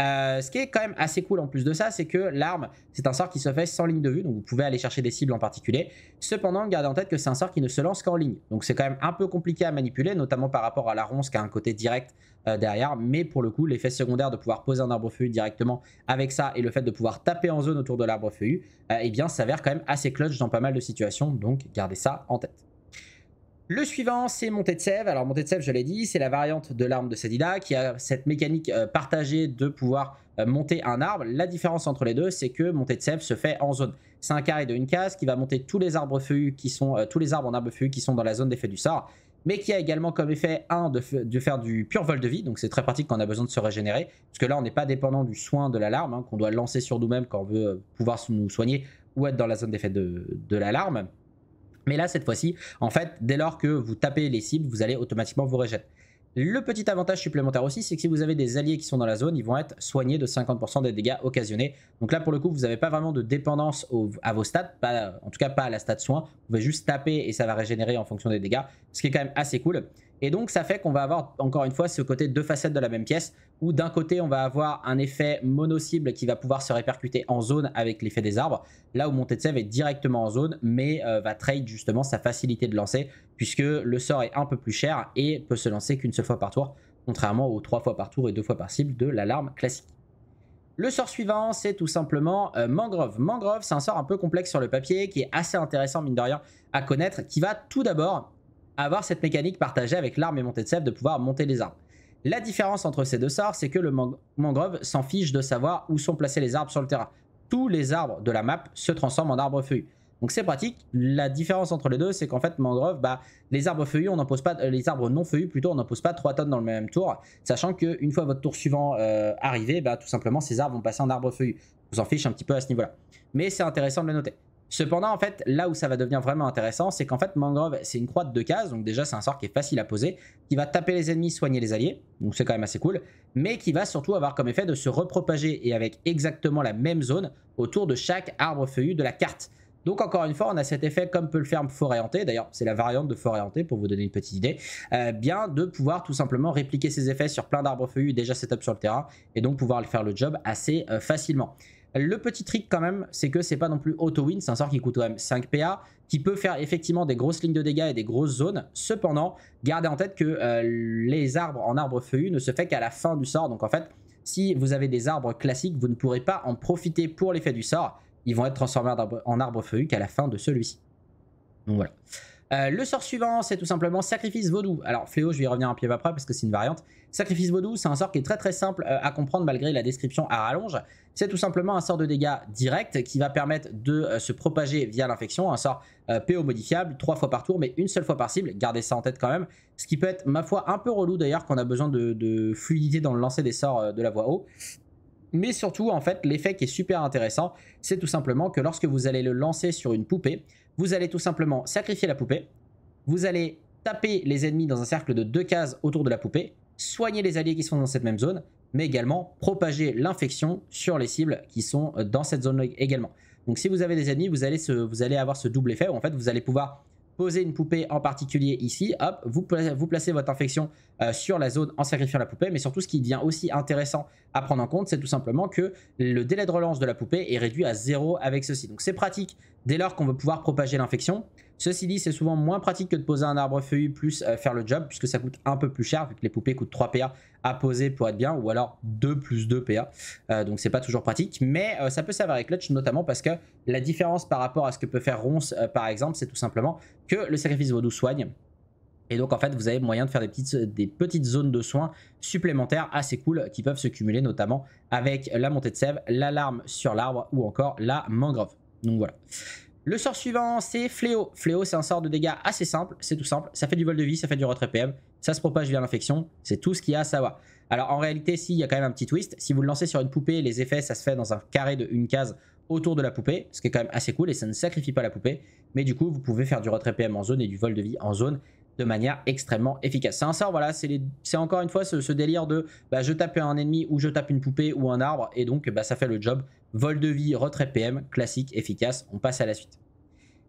Euh, ce qui est quand même assez cool en plus de ça, c'est que l'arme, c'est un sort qui se fait sans ligne de vue, donc vous pouvez aller chercher des cibles en particulier. Cependant, gardez en tête que c'est un sort qui ne se lance qu'en ligne. Donc c'est quand même un peu compliqué à manipuler, notamment par rapport à la ronce qui a un côté direct euh, derrière. Mais pour le coup, l'effet secondaire de pouvoir poser un arbre feuillu directement avec ça et le fait de pouvoir taper en zone autour de l'arbre feuillu, euh, eh bien s'avère quand même assez clutch dans pas mal de situations. Donc gardez ça en tête. Le suivant, c'est Montée de Sève. Alors, Montée de Sève, je l'ai dit, c'est la variante de l'arme de Sadida qui a cette mécanique euh, partagée de pouvoir euh, monter un arbre. La différence entre les deux, c'est que Montée de Sève se fait en zone. C'est un carré de une case qui va monter tous les arbres feuillus qui sont, euh, tous les arbres en arbre feuillus qui sont dans la zone d'effet du sort, mais qui a également comme effet un de, faire du pur vol de vie. Donc, c'est très pratique quand on a besoin de se régénérer, parce que là, on n'est pas dépendant du soin de l'alarme hein, qu'on doit lancer sur nous-mêmes quand on veut pouvoir nous soigner ou être dans la zone d'effet de l'alarme. Mais là, cette fois-ci, en fait, dès lors que vous tapez les cibles, vous allez automatiquement vous régénérer. Le petit avantage supplémentaire aussi, c'est que si vous avez des alliés qui sont dans la zone, ils vont être soignés de 50% des dégâts occasionnés. Donc là, pour le coup, vous n'avez pas vraiment de dépendance à vos stats, en tout cas pas à la stat soin. Vous pouvez juste taper et ça va régénérer en fonction des dégâts, ce qui est quand même assez cool. Et donc ça fait qu'on va avoir encore une fois ce côté deux facettes de la même pièce, où d'un côté on va avoir un effet mono-cible qui va pouvoir se répercuter en zone avec l'effet des arbres, là où Montetsev est directement en zone, mais euh, va trade justement sa facilité de lancer, puisque le sort est un peu plus cher et peut se lancer qu'une seule fois par tour, contrairement aux trois fois par tour et deux fois par cible de l'alarme classique. Le sort suivant, c'est tout simplement euh, Mangrove. Mangrove, c'est un sort un peu complexe sur le papier, qui est assez intéressant, mine de rien, à connaître, qui va tout d'abord avoir cette mécanique partagée avec l'arme et montée de sève de pouvoir monter les arbres. La différence entre ces deux sorts, c'est que le mangrove s'en fiche de savoir où sont placés les arbres sur le terrain. Tous les arbres de la map se transforment en arbres feuillus. Donc c'est pratique. La différence entre les deux, c'est qu'en fait, mangrove, bah, les arbres feuillus, on pas, euh, les arbres non feuillus plutôt, on pose pas 3 tonnes dans le même tour, sachant qu'une fois votre tour suivant euh, arrivé, bah, tout simplement, ces arbres vont passer en arbres feuillus. On s'en fiche un petit peu à ce niveau-là. Mais c'est intéressant de le noter. Cependant, en fait, là où ça va devenir vraiment intéressant, c'est qu'en fait, Mangrove, c'est une croix de deux cases, donc déjà, c'est un sort qui est facile à poser, qui va taper les ennemis, soigner les alliés, donc c'est quand même assez cool, mais qui va surtout avoir comme effet de se repropager et avec exactement la même zone autour de chaque arbre feuillu de la carte. Donc encore une fois, on a cet effet comme peut le faire forêt hantée, d'ailleurs c'est la variante de forêt hantée pour vous donner une petite idée, euh, bien de pouvoir tout simplement répliquer ses effets sur plein d'arbres feuillus déjà setup sur le terrain et donc pouvoir le faire le job assez euh, facilement. Le petit trick quand même, c'est que c'est pas non plus auto-win, c'est un sort qui coûte quand même 5 PA, qui peut faire effectivement des grosses lignes de dégâts et des grosses zones. Cependant, gardez en tête que euh, les arbres en arbre feuillu ne se fait qu'à la fin du sort. Donc en fait, si vous avez des arbres classiques, vous ne pourrez pas en profiter pour l'effet du sort. Ils vont être transformés en arbre, en feuillu qu'à la fin de celui-ci. Donc voilà. Euh, le sort suivant, c'est tout simplement Sacrifice Vaudou. Alors, Fléau, je vais y revenir un pied après parce que c'est une variante. Sacrifice Vaudou, c'est un sort qui est très très simple euh, à comprendre malgré la description à rallonge. C'est tout simplement un sort de dégâts direct qui va permettre de euh, se propager via l'infection. Un sort PO modifiable, trois fois par tour, mais une seule fois par cible. Gardez ça en tête quand même. Ce qui peut être, ma foi, un peu relou d'ailleurs qu'on a besoin de, de fluidité dans le lancer des sorts de la voie haut. Mais surtout, en fait, l'effet qui est super intéressant, c'est tout simplement que lorsque vous allez le lancer sur une poupée, vous allez tout simplement sacrifier la poupée, vous allez taper les ennemis dans un cercle de deux cases autour de la poupée, soigner les alliés qui sont dans cette même zone, mais également propager l'infection sur les cibles qui sont euh, dans cette zone également. Donc si vous avez des ennemis, vous allez, vous allez avoir ce double effet où en fait vous allez pouvoir poser une poupée en particulier ici, hop, vous, placez, votre infection euh, sur la zone en sacrifiant la poupée, mais surtout ce qui devient aussi intéressant à prendre en compte, c'est tout simplement que le délai de relance de la poupée est réduit à zéro avec ceci. Donc c'est pratique dès lors qu'on veut pouvoir propager l'infection. Ceci dit, c'est souvent moins pratique que de poser un arbre feuillu plus euh, faire le job, puisque ça coûte un peu plus cher, vu que les poupées coûtent 3 PA à poser pour être bien, ou alors 2 plus 2 PA. Euh, donc c'est pas toujours pratique, mais euh, ça peut avec clutch, notamment parce que la différence par rapport à ce que peut faire Ronce, par exemple, c'est tout simplement que le sacrifice vaudou soigne, et donc en fait vous avez moyen de faire des petites, des petites zones de soins supplémentaires assez cool qui peuvent se cumuler notamment avec la montée de sève, l'alarme sur l'arbre ou encore la mangrove. Donc voilà. Le sort suivant, c'est Fléau. Fléau, c'est un sort de dégâts assez simple, c'est tout simple. Ça fait du vol de vie, ça fait du retrait PM, ça se propage via l'infection, c'est tout ce qu'il y a à savoir. Alors en réalité, s'il y a quand même un petit twist, si vous le lancez sur une poupée, les effets, ça se fait dans un carré de une case autour de la poupée, ce qui est quand même assez cool et ça ne sacrifie pas la poupée. Mais du coup, vous pouvez faire du retrait PM en zone et du vol de vie en zone de manière extrêmement efficace. C'est un sort, voilà, c'est encore une fois ce, délire de bah, je tape un ennemi ou je tape une poupée ou un arbre et donc bah, ça fait le job Vol de vie, retrait PM, classique, efficace, on passe à la suite.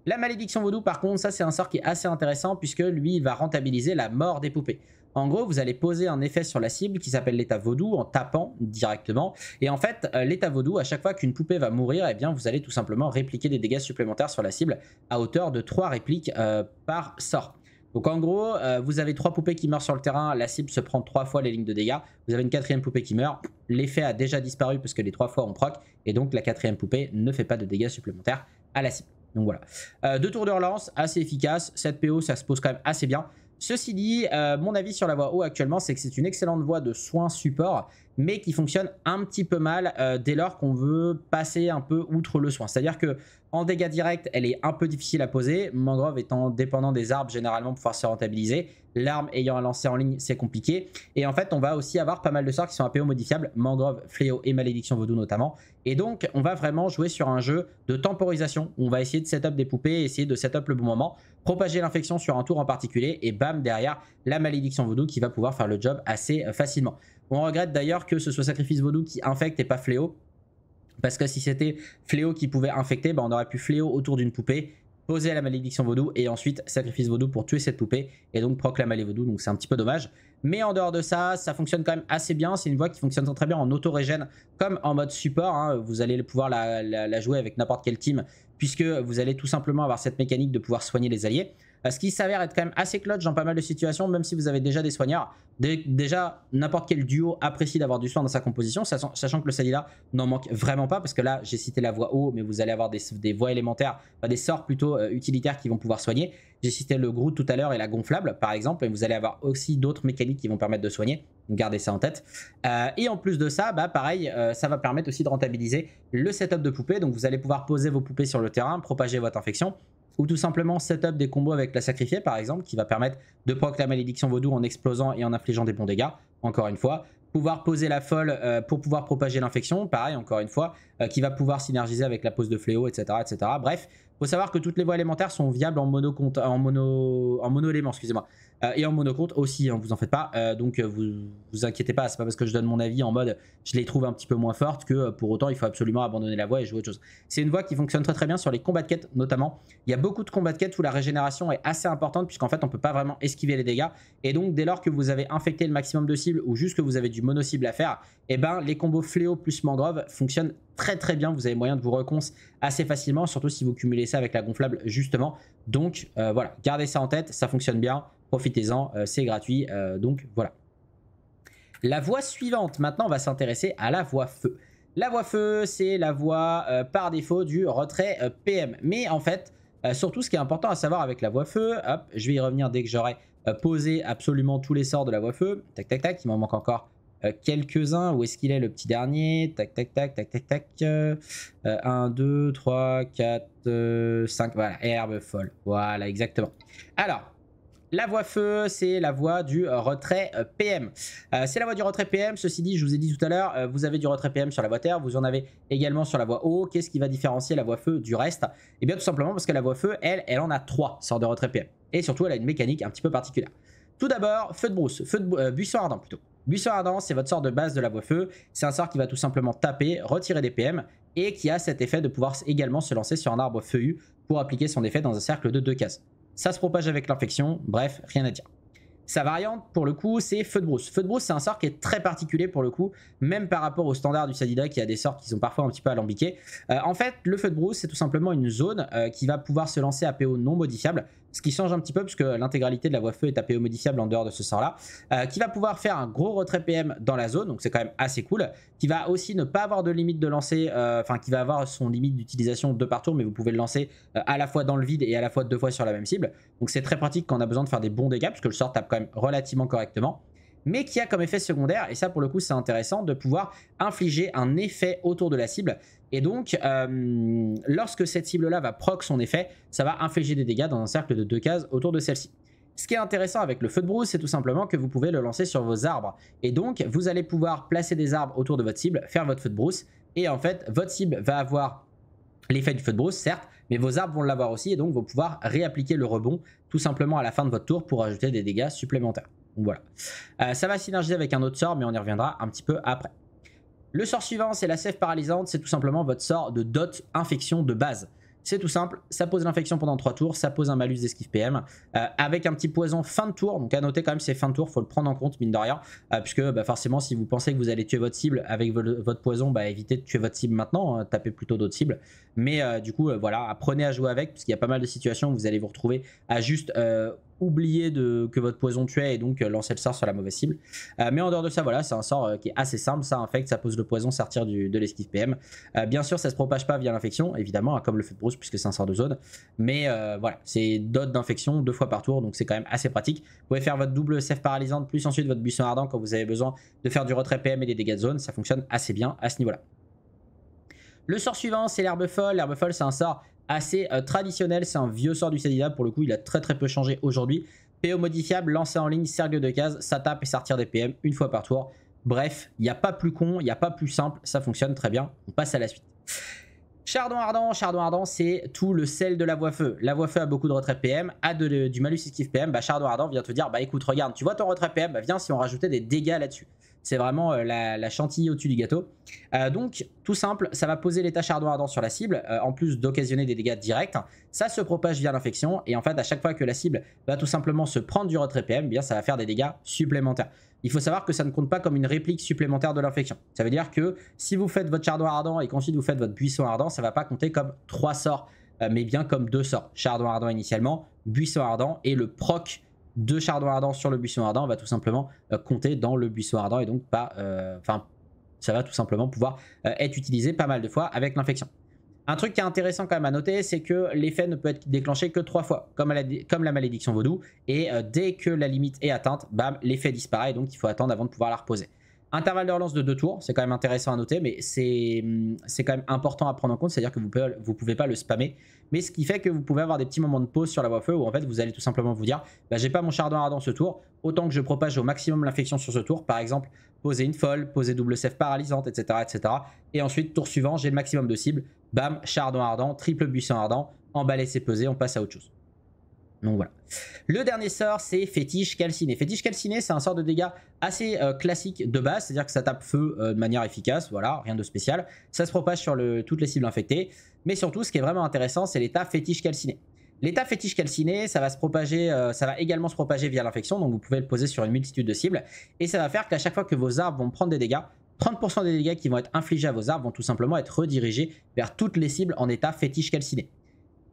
La malédiction vaudou par contre, ça c'est un sort qui est assez intéressant puisque lui il va rentabiliser la mort des poupées. En gros, vous allez poser un effet sur la cible qui s'appelle l'état vaudou en tapant directement. Et en fait, euh, l'état vaudou, à chaque fois qu'une poupée va mourir, eh bien, vous allez tout simplement répliquer des dégâts supplémentaires sur la cible à hauteur de 3 répliques euh, par sort. Donc en gros, euh, vous avez trois poupées qui meurent sur le terrain, la cible se prend trois fois les lignes de dégâts, vous avez une quatrième poupée qui meurt, l'effet a déjà disparu parce que les trois fois on proc, et donc la quatrième poupée ne fait pas de dégâts supplémentaires à la cible. Donc voilà. Euh, deux tours de relance, assez efficace, cette PO ça se pose quand même assez bien. Ceci dit, euh, mon avis sur la voie haut actuellement, c'est que c'est une excellente voie de soins support mais qui fonctionne un petit peu mal euh, dès lors qu'on veut passer un peu outre le soin. C'est-à-dire que en dégâts directs, elle est un peu difficile à poser, mangrove étant dépendant des arbres généralement pour pouvoir se rentabiliser, l'arme ayant à lancer en ligne, c'est compliqué, et en fait, on va aussi avoir pas mal de sorts qui sont un peu modifiables, mangrove, fléau et malédiction vaudou notamment, et donc on va vraiment jouer sur un jeu de temporisation, on va essayer de setup des poupées, essayer de setup le bon moment, propager l'infection sur un tour en particulier, et bam, derrière, la malédiction vaudou qui va pouvoir faire le job assez euh, facilement. On regrette d'ailleurs que ce soit Sacrifice Vaudou qui infecte et pas Fléau. Parce que si c'était Fléau qui pouvait infecter, ben on aurait pu Fléau autour d'une poupée, poser la malédiction Vaudou et ensuite Sacrifice Vaudou pour tuer cette poupée et donc proclamer les Vaudou. Donc c'est un petit peu dommage. Mais en dehors de ça, ça fonctionne quand même assez bien. C'est une voix qui fonctionne très bien en auto-régène comme en mode support. Hein. Vous allez pouvoir la, la jouer avec n'importe quel team puisque vous allez tout simplement avoir cette mécanique de pouvoir soigner les alliés. Ce qui s'avère être quand même assez clutch dans pas mal de situations, même si vous avez déjà des soigneurs Déjà, n'importe quel duo apprécie d'avoir du soin dans sa composition, sachant que le Salida n'en manque vraiment pas, parce que là, j'ai cité la voix haut, mais vous allez avoir des, des voix élémentaires, des sorts plutôt euh, utilitaires qui vont pouvoir soigner. J'ai cité le Groot tout à l'heure et la gonflable, par exemple, et vous allez avoir aussi d'autres mécaniques qui vont permettre de soigner. Gardez ça en tête. Euh, et en plus de ça, bah, pareil, euh, ça va permettre aussi de rentabiliser le setup de poupées. Donc vous allez pouvoir poser vos poupées sur le terrain, propager votre infection, ou tout simplement setup des combos avec la sacrifiée par exemple, qui va permettre de proc la malédiction vaudou en explosant et en infligeant des bons dégâts, encore une fois. Pouvoir poser la folle euh, pour pouvoir propager l'infection, pareil encore une fois, euh, qui va pouvoir synergiser avec la pose de fléau, etc. etc. Bref, faut savoir que toutes les voies élémentaires sont viables en mono, en mono, en mono élément, excusez-moi. Euh, et en monocompte aussi, hein, vous en faites pas. Euh, donc euh, vous vous inquiétez pas, c'est pas parce que je donne mon avis en mode je les trouve un petit peu moins fortes que pour autant il faut absolument abandonner la voie et jouer autre chose. C'est une voie qui fonctionne très très bien sur les combats de quête notamment. Il y a beaucoup de combats de quête où la régénération est assez importante puisqu'en fait on peut pas vraiment esquiver les dégâts. Et donc dès lors que vous avez infecté le maximum de cibles ou juste que vous avez du mono-cible à faire, et eh ben les combos fléau plus mangrove fonctionnent très très bien. Vous avez moyen de vous reconce assez facilement, surtout si vous cumulez ça avec la gonflable justement. Donc voilà, gardez ça en tête, ça fonctionne bien. Profitez-en, euh, c'est gratuit. Euh, donc voilà. La voie suivante, maintenant, on va s'intéresser à la voie feu. La voie feu, c'est la voie euh, par défaut du retrait PM. Mais en fait, surtout ce qui est important à savoir avec la voie feu, hop, je vais y revenir dès que j'aurai posé absolument tous les sorts de la voie feu. Tac, tac, tac, il m'en manque encore quelques-uns. Où est-ce qu'il est le petit dernier Tac, tac, tac, tac, tac, tac. 1, 2, 3, 4, 5. Voilà, herbe folle. Voilà, exactement. Alors, la voie feu, c'est la voie euh, euh, euh, du retrait PM. c'est la voie du retrait PM. Ceci dit, je vous ai dit tout à l'heure, vous avez du retrait PM sur la voie terre, vous en avez également sur la voie haut. Qu'est-ce qui va différencier la voie feu du reste Eh bien, tout simplement parce que la voie feu, elle, elle en a trois sortes de retrait PM. Et surtout, elle a une mécanique un petit peu particulière. Tout d'abord, feu de brousse, feu de buisson ardent plutôt. Buisson ardent, c'est votre sort de base de la voie feu. C'est un sort qui va tout simplement taper, retirer des PM et qui a cet effet de pouvoir également se lancer sur un arbre feuillu pour appliquer son effet dans un cercle de deux cases ça se propage avec l'infection, bref, rien à dire. Sa variante, pour le coup, c'est Feu de Brousse. Feu de Brousse, c'est un sort qui est très particulier pour le coup, même par rapport au standard du Sadida qui a des sorts qui sont parfois un petit peu alambiqués. Euh, en fait, le Feu de Brousse, c'est tout simplement une zone euh, qui va pouvoir se lancer à PO non modifiable ce qui change un petit peu que l'intégralité de la voie feu est à modifiable en dehors de ce sort-là, euh, qui va pouvoir faire un gros retrait PM dans la zone, donc c'est quand même assez cool, qui va aussi ne pas avoir de limite de lancer, euh, enfin qui va avoir son limite d'utilisation de par tour, mais vous pouvez le lancer euh, à la fois dans le vide et à la fois deux fois sur la même cible, donc c'est très pratique quand on a besoin de faire des bons dégâts, que le sort tape quand même relativement correctement mais qui a comme effet secondaire, et ça pour le coup c'est intéressant, de pouvoir infliger un effet autour de la cible. Et donc, euh, lorsque cette cible-là va proc son effet, ça va infliger des dégâts dans un cercle de deux cases autour de celle-ci. Ce qui est intéressant avec le feu de brousse, c'est tout simplement que vous pouvez le lancer sur vos arbres. Et donc, vous allez pouvoir placer des arbres autour de votre cible, faire votre feu de brousse. Et en fait, votre cible va avoir l'effet du feu de brousse, certes, mais vos arbres vont l'avoir aussi. Et donc, vous pouvoir réappliquer le rebond tout simplement à la fin de votre tour pour ajouter des dégâts supplémentaires voilà. Euh, ça va synergiser avec un autre sort, mais on y reviendra un petit peu après. Le sort suivant, c'est la sève paralysante. C'est tout simplement votre sort de dot infection de base. C'est tout simple, ça pose l'infection pendant 3 tours, ça pose un malus d'esquive PM, euh, avec un petit poison fin de tour, donc à noter quand même c'est fin de tour, faut le prendre en compte mine de rien, euh, puisque bah, forcément si vous pensez que vous allez tuer votre cible avec votre poison, bah, évitez de tuer votre cible maintenant, hein. tapez plutôt d'autres cibles, mais du coup voilà, apprenez à jouer avec, puisqu'il y a pas mal de situations où vous allez vous retrouver à juste oublier de, que votre poison tuait et donc euh, lancer le sort sur la mauvaise cible. Euh, mais en dehors de ça, voilà, c'est un sort euh, qui est assez simple. Ça infecte, ça pose le poison, sortir de l'esquive PM. bien sûr, ça se propage pas via l'infection, évidemment, hein, comme le fait de brousse puisque c'est un sort de zone. Mais voilà, c'est d'autres d'infection deux fois par tour, donc c'est quand même assez pratique. Vous pouvez faire votre double sève paralysante plus ensuite votre buisson ardent quand vous avez besoin de faire du retrait PM et des dégâts de zone. Ça fonctionne assez bien à ce niveau-là. Le sort suivant, c'est l'herbe folle. L'herbe folle, c'est un sort assez euh, traditionnel. C'est un vieux sort du Cedida. Pour le coup, il a très très peu changé aujourd'hui. PO modifiable, lancé en ligne, cercle de case, ça tape et sortir des PM une fois par tour. Bref, il n'y a pas plus con, il n'y a pas plus simple, ça fonctionne très bien. On passe à la suite. Chardon ardent, chardon ardent, c'est tout le sel de la voie feu. La voie feu a beaucoup de retrait PM, a de, du malus esquive PM. Bah, chardon ardent vient te dire, bah écoute, regarde, tu vois ton retrait PM, bah, viens si on rajoutait des dégâts là-dessus. C'est vraiment euh, la, chantilly au-dessus du gâteau. Euh, donc, tout simple, ça va poser l'état chardon ardent sur la cible, euh, en plus d'occasionner des dégâts directs. Ça se propage via l'infection, et en fait, à chaque fois que la cible va tout simplement se prendre du retrait PM, eh bien, ça va faire des dégâts supplémentaires. Il faut savoir que ça ne compte pas comme une réplique supplémentaire de l'infection. Ça veut dire que si vous faites votre chardon ardent et qu'ensuite vous faites votre buisson ardent, ça ne va pas compter comme trois sorts, mais bien comme deux sorts. Chardon ardent initialement, buisson ardent et le proc deux chardons ardents sur le buisson ardent va tout simplement euh, compter dans le buisson ardent et donc pas. Euh, enfin, ça va tout simplement pouvoir euh, être utilisé pas mal de fois avec l'infection. Un truc qui est intéressant quand même à noter, c'est que l'effet ne peut être déclenché que trois fois, comme la, malédiction vaudou. Et dès que la limite est atteinte, bam, l'effet disparaît, donc il faut attendre avant de pouvoir la reposer. Intervalle de relance de deux tours, c'est quand même intéressant à noter, mais c'est hum, quand même important à prendre en compte, c'est-à-dire que vous ne vous pouvez, pas le spammer mais ce qui fait que vous pouvez avoir des petits moments de pause sur la voie feu où en fait vous allez tout simplement vous dire bah, j'ai pas mon chardon ardent ce tour, autant que je propage au maximum l'infection sur ce tour, par exemple poser une folle, poser double sève paralysante, etc., etc. Et ensuite, tour suivant, j'ai le maximum de cibles, bam, chardon ardent, triple buisson ardent, emballé c'est pesé, on passe à autre chose. Donc voilà. Le dernier sort, c'est Fétiche Calciné. Fétiche Calciné, c'est un sort de dégâts assez euh, classique de base, c'est-à-dire que ça tape feu euh, de manière efficace, voilà, rien de spécial. Ça se propage sur toutes les cibles infectées. Mais surtout, ce qui est vraiment intéressant, c'est l'état fétiche calciné. L'état fétiche calciné, ça va, se propager, euh, ça va également se propager via l'infection, donc vous pouvez le poser sur une multitude de cibles, et ça va faire qu'à chaque fois que vos arbres vont prendre des dégâts, 30% des dégâts qui vont être infligés à vos arbres vont tout simplement être redirigés vers toutes les cibles en état fétiche calciné.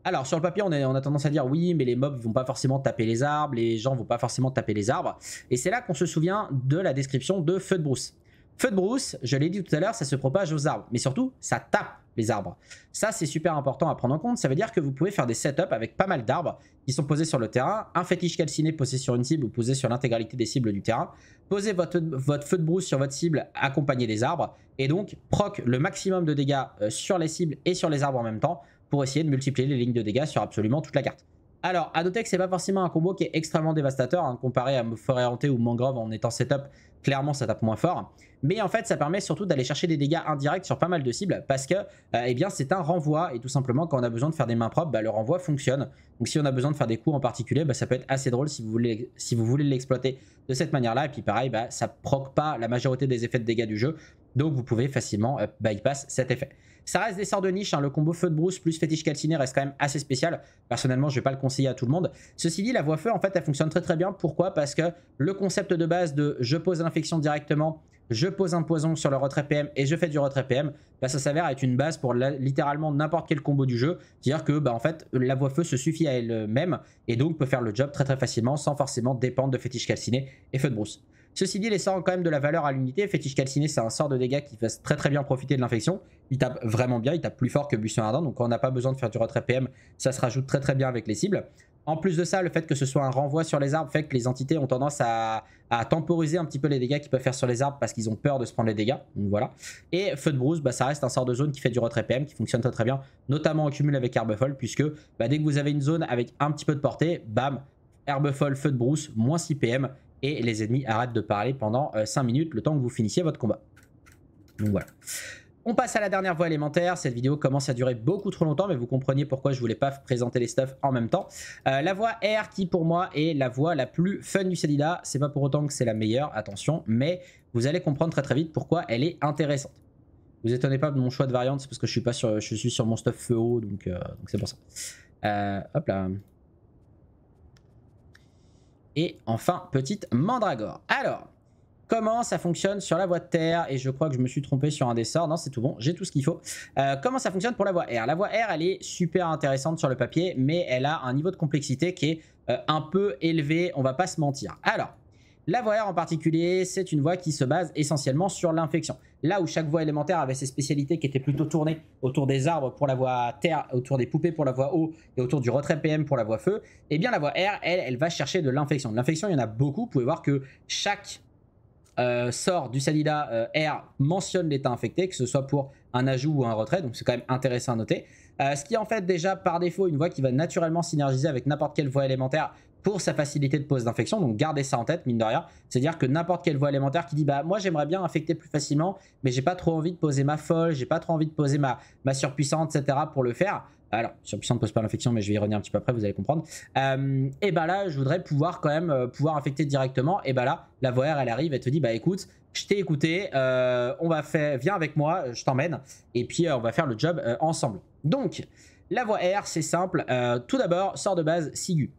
Alors sur le papier, on, a, tendance à dire oui, mais les mobs vont pas forcément taper les arbres, les gens vont pas forcément taper les arbres, et c'est là qu'on se souvient de la description de Feu de Brousse. Feu de Brousse, je l'ai dit tout à l'heure, ça se propage aux arbres, mais surtout, ça tape les arbres. Ça, c'est super important à prendre en compte. Ça veut dire que vous pouvez faire des setups avec pas mal d'arbres qui sont posés sur le terrain. Un fétiche calciné posé sur une cible ou posé sur l'intégralité des cibles du terrain. Posez votre, feu de brousse sur votre cible, accompagné des arbres. Et donc, proc le maximum de dégâts euh, sur les cibles et sur les arbres en même temps pour essayer de multiplier les lignes de dégâts sur absolument toute la carte. Alors, à noter que c'est pas forcément un combo qui est extrêmement dévastateur, hein, comparé à Forêt Hantée ou Mangrove en étant setup clairement ça tape moins fort. Mais en fait, ça permet surtout d'aller chercher des dégâts indirects sur pas mal de cibles parce que euh, eh bien, c'est un renvoi et tout simplement quand on a besoin de faire des mains propres, bah, le renvoi fonctionne. Donc si on a besoin de faire des coups en particulier, bah, ça peut être assez drôle si vous voulez si vous voulez l'exploiter de cette manière-là. Et puis pareil, bah, ça proc pas la majorité des effets de dégâts du jeu, donc vous pouvez facilement euh, bypass cet effet. Ça reste des sorts de niche, hein. le combo feu de brousse plus fétiche calcinée reste quand même assez spécial. Personnellement, je ne vais pas le conseiller à tout le monde. Ceci dit, la voie feu, en fait, elle fonctionne très très bien. Pourquoi Parce que le concept de base de je pose l'infection directement, je pose un poison sur le retrait PM et je fais du retrait PM, bah, ça s'avère être une base pour littéralement n'importe quel combo du jeu. C'est-à-dire que bah, en fait, la voie feu se suffit à elle-même et donc peut faire le job très très facilement sans forcément dépendre de fétiche calcinée et feu de brousse. Ceci dit, les sorts ont quand même de la valeur à l'unité. Fétiche calciné, c'est un sort de dégâts qui fait très très bien profiter de l'infection. Il tape vraiment bien, il tape plus fort que Buisson Ardent. Donc on n'a pas besoin de faire du retrait PM, ça se rajoute très très bien avec les cibles. En plus de ça, le fait que ce soit un renvoi sur les arbres fait que les entités ont tendance à, temporiser un petit peu les dégâts qu'ils peuvent faire sur les arbres parce qu'ils ont peur de se prendre les dégâts. Donc voilà. Et Feu de Brousse, bah, ça reste un sort de zone qui fait du retrait PM, qui fonctionne très très bien, notamment au cumul avec Herbe Folle, puisque bah, dès que vous avez une zone avec un petit peu de portée, bam, Herbe Folle, Feu de Brousse, moins 6 PM, et les ennemis arrêtent de parler pendant 5 euh, minutes, le temps que vous finissiez votre combat. Donc voilà. On passe à la dernière voie élémentaire. Cette vidéo commence à durer beaucoup trop longtemps, mais vous comprenez pourquoi je voulais pas présenter les stuff en même temps. Euh, la voie R qui pour moi est la voie la plus fun du Célida. C'est pas pour autant que c'est la meilleure, attention, mais vous allez comprendre très très vite pourquoi elle est intéressante. Vous étonnez pas de mon choix de variante, c'est parce que je suis pas sur, je suis sur mon stuff feu haut, donc euh, c'est pour ça. hop là. Et enfin, petite mandragore. Alors, comment ça fonctionne sur la voie de terre Et je crois que je me suis trompé sur un des sorts. Non, c'est tout bon, j'ai tout ce qu'il faut. Euh, comment ça fonctionne pour la voie R La voie R, elle est super intéressante sur le papier, mais elle a un niveau de complexité qui est euh, un peu élevé, on va pas se mentir. Alors, la voie R en particulier, c'est une voie qui se base essentiellement sur l'infection. Là où chaque voie élémentaire avait ses spécialités qui étaient plutôt tournées autour des arbres pour la voie terre, autour des poupées pour la voie eau et autour du retrait PM pour la voie feu, eh bien la voie R, elle, elle va chercher de l'infection. De l'infection, il y en a beaucoup. Vous pouvez voir que chaque euh, sort du salida euh, R mentionne l'état infecté, que ce soit pour un ajout ou un retrait, donc c'est quand même intéressant à noter. Euh, ce qui est en fait déjà par défaut une voie qui va naturellement synergiser avec n'importe quelle voie élémentaire pour sa facilité de pose d'infection. Donc gardez ça en tête, mine de rien. C'est-à-dire que n'importe quelle voie élémentaire qui dit bah moi j'aimerais bien infecter plus facilement, mais j'ai pas trop envie de poser ma folle, j'ai pas trop envie de poser ma, ma surpuissante, etc. pour le faire. Alors, surpuissante ne pose pas l'infection, mais je vais y revenir un petit peu après, vous allez comprendre. Euh, et bah là, je voudrais pouvoir quand même euh, pouvoir infecter directement. Et bah là, la voie R, elle arrive, elle te dit bah écoute, je t'ai écouté, euh, on va faire, viens avec moi, je t'emmène, et puis on va faire le job ensemble. Donc, la voie R, c'est simple. tout d'abord, sort de base SIGU.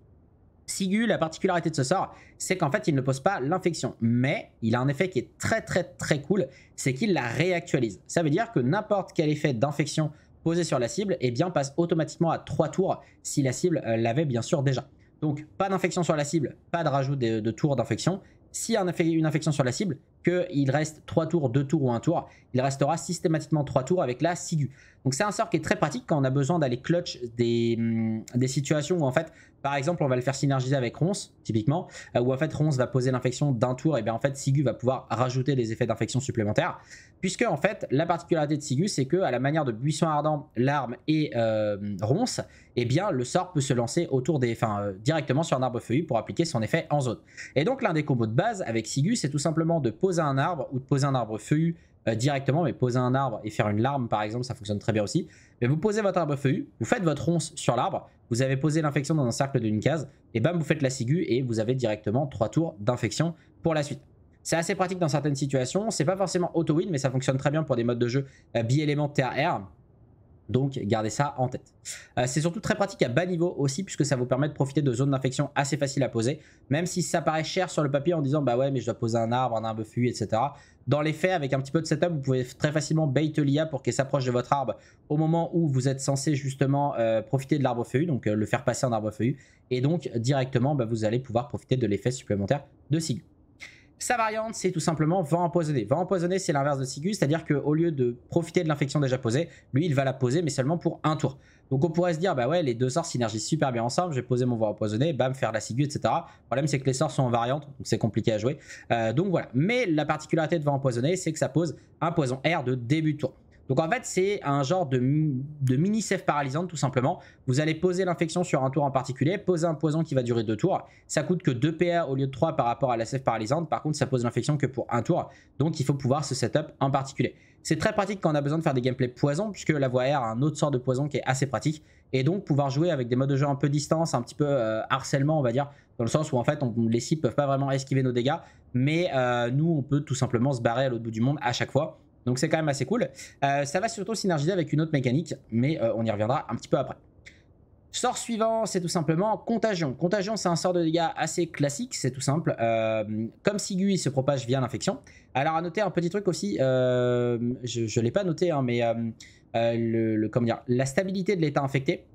Sigu, la particularité de ce sort, c'est qu'en fait, il ne pose pas l'infection. Mais il a un effet qui est très très très cool, c'est qu'il la réactualise. Ça veut dire que n'importe quel effet d'infection posé sur la cible, eh bien, passe automatiquement à 3 tours si la cible euh, l'avait bien sûr déjà. Donc, pas d'infection sur la cible, pas de rajout de, tours d'infection. S'il y a une infection sur la cible, il reste 3 tours, 2 tours ou 1 tour, il restera systématiquement 3 tours avec la Sigu. Donc c'est un sort qui est très pratique quand on a besoin d'aller clutch des, hum, situations où en fait, par exemple, on va le faire synergiser avec Ronce, typiquement, euh, où en fait Ronce va poser l'infection d'un tour, et bien en fait Sigu va pouvoir rajouter des effets d'infection supplémentaires. Puisque en fait, la particularité de Sigu, c'est que à la manière de Buisson Ardent, Larme et euh, Ronce, et eh bien le sort peut se lancer autour des, euh, directement sur un arbre feuillu pour appliquer son effet en zone. Et donc l'un des combos de base avec Sigu, c'est tout simplement de poser un arbre ou de poser un arbre feuillu euh, directement, mais poser un arbre et faire une larme par exemple, ça fonctionne très bien aussi. Mais vous posez votre arbre feuillu, vous faites votre ronce sur l'arbre, vous avez posé l'infection dans un cercle d'une case, et bam, vous faites la ciguë et vous avez directement trois tours d'infection pour la suite. C'est assez pratique dans certaines situations, c'est pas forcément auto-win, mais ça fonctionne très bien pour des modes de jeu euh, bi R donc gardez ça en tête. Euh, c'est surtout très pratique à bas niveau aussi puisque ça vous permet de profiter de zones d'infection assez faciles à poser. Même si ça paraît cher sur le papier en disant bah ouais mais je dois poser un arbre, un arbre feuillu etc. Dans les faits, avec un petit peu de setup, vous pouvez très facilement bait l'IA pour qu'elle s'approche de votre arbre au moment où vous êtes censé justement euh, profiter de l'arbre feuillu, donc euh, le faire passer en arbre feuillu. Et donc directement bah, vous allez pouvoir profiter de l'effet supplémentaire de Sigu. Sa variante, c'est tout simplement vent empoisonné. Vent empoisonné, c'est l'inverse de Sigus, c'est-à-dire qu'au lieu de profiter de l'infection déjà posée, lui, il va la poser, mais seulement pour un tour. Donc on pourrait se dire, bah ouais, les deux sorts synergisent super bien ensemble, je vais poser mon vent empoisonné, bam, faire la Sigus, etc. Le problème, c'est que les sorts sont en variante, donc c'est compliqué à jouer. Euh, donc voilà. Mais la particularité de vent empoisonné, c'est que ça pose un poison R de début de tour. Donc en fait, c'est un genre de, mini sève paralysante tout simplement. Vous allez poser l'infection sur un tour en particulier, poser un poison qui va durer deux tours. Ça coûte que 2 PA au lieu de 3 par rapport à la sève paralysante. Par contre, ça pose l'infection que pour un tour. Donc il faut pouvoir se setup en particulier. C'est très pratique quand on a besoin de faire des gameplays poison, puisque la voie R a un autre sort de poison qui est assez pratique. Et donc pouvoir jouer avec des modes de jeu un peu distance, un petit peu euh, harcèlement, on va dire, dans le sens où en fait on, les cibles peuvent pas vraiment esquiver nos dégâts, mais euh, nous on peut tout simplement se barrer à l'autre bout du monde à chaque fois. Donc c'est quand même assez cool. Euh, ça va surtout synergiser avec une autre mécanique, mais euh, on y reviendra un petit peu après. Sort suivant, c'est tout simplement Contagion. Contagion, c'est un sort de dégâts assez classique, c'est tout simple. Euh, comme Sigu, il se propage via l'infection. Alors à noter un petit truc aussi, je ne l'ai pas noté, hein, mais le, la stabilité de l'état infecté,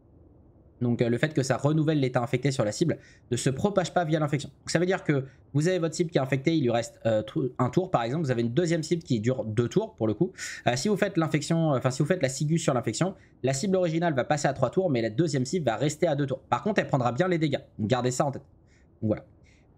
donc euh, le fait que ça renouvelle l'état infecté sur la cible, ne se propage pas via l'infection. ça veut dire que vous avez votre cible qui est infectée, il lui reste euh, un tour par exemple, vous avez une deuxième cible qui dure deux tours pour le coup. Euh, si vous faites l'infection, enfin si vous faites la cigu sur l'infection, la cible originale va passer à trois tours, mais la deuxième cible va rester à deux tours. Par contre, elle prendra bien les dégâts. Gardez ça en tête. voilà.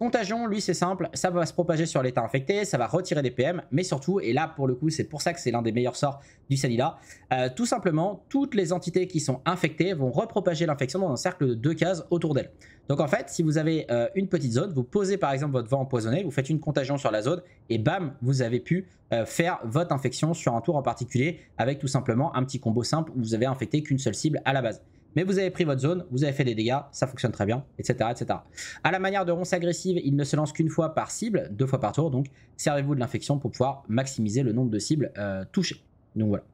Contagion, lui, c'est simple, ça va se propager sur l'état infecté, ça va retirer des PM, mais surtout, et là pour le coup, c'est pour ça que c'est l'un des meilleurs sorts du Sanila, euh, tout simplement, toutes les entités qui sont infectées vont repropager l'infection dans un cercle de deux cases autour d'elles. Donc en fait, si vous avez euh, une petite zone, vous posez par exemple votre vent empoisonné, vous faites une contagion sur la zone, et bam, vous avez pu euh, faire votre infection sur un tour en particulier, avec tout simplement un petit combo simple où vous avez infecté qu'une seule cible à la base mais vous avez pris votre zone, vous avez fait des dégâts, ça fonctionne très bien, etc. etc. À la manière de ronce agressive, il ne se lance qu'une fois par cible, deux fois par tour, donc servez-vous de l'infection pour pouvoir maximiser le nombre de cibles euh, touchées. Donc voilà.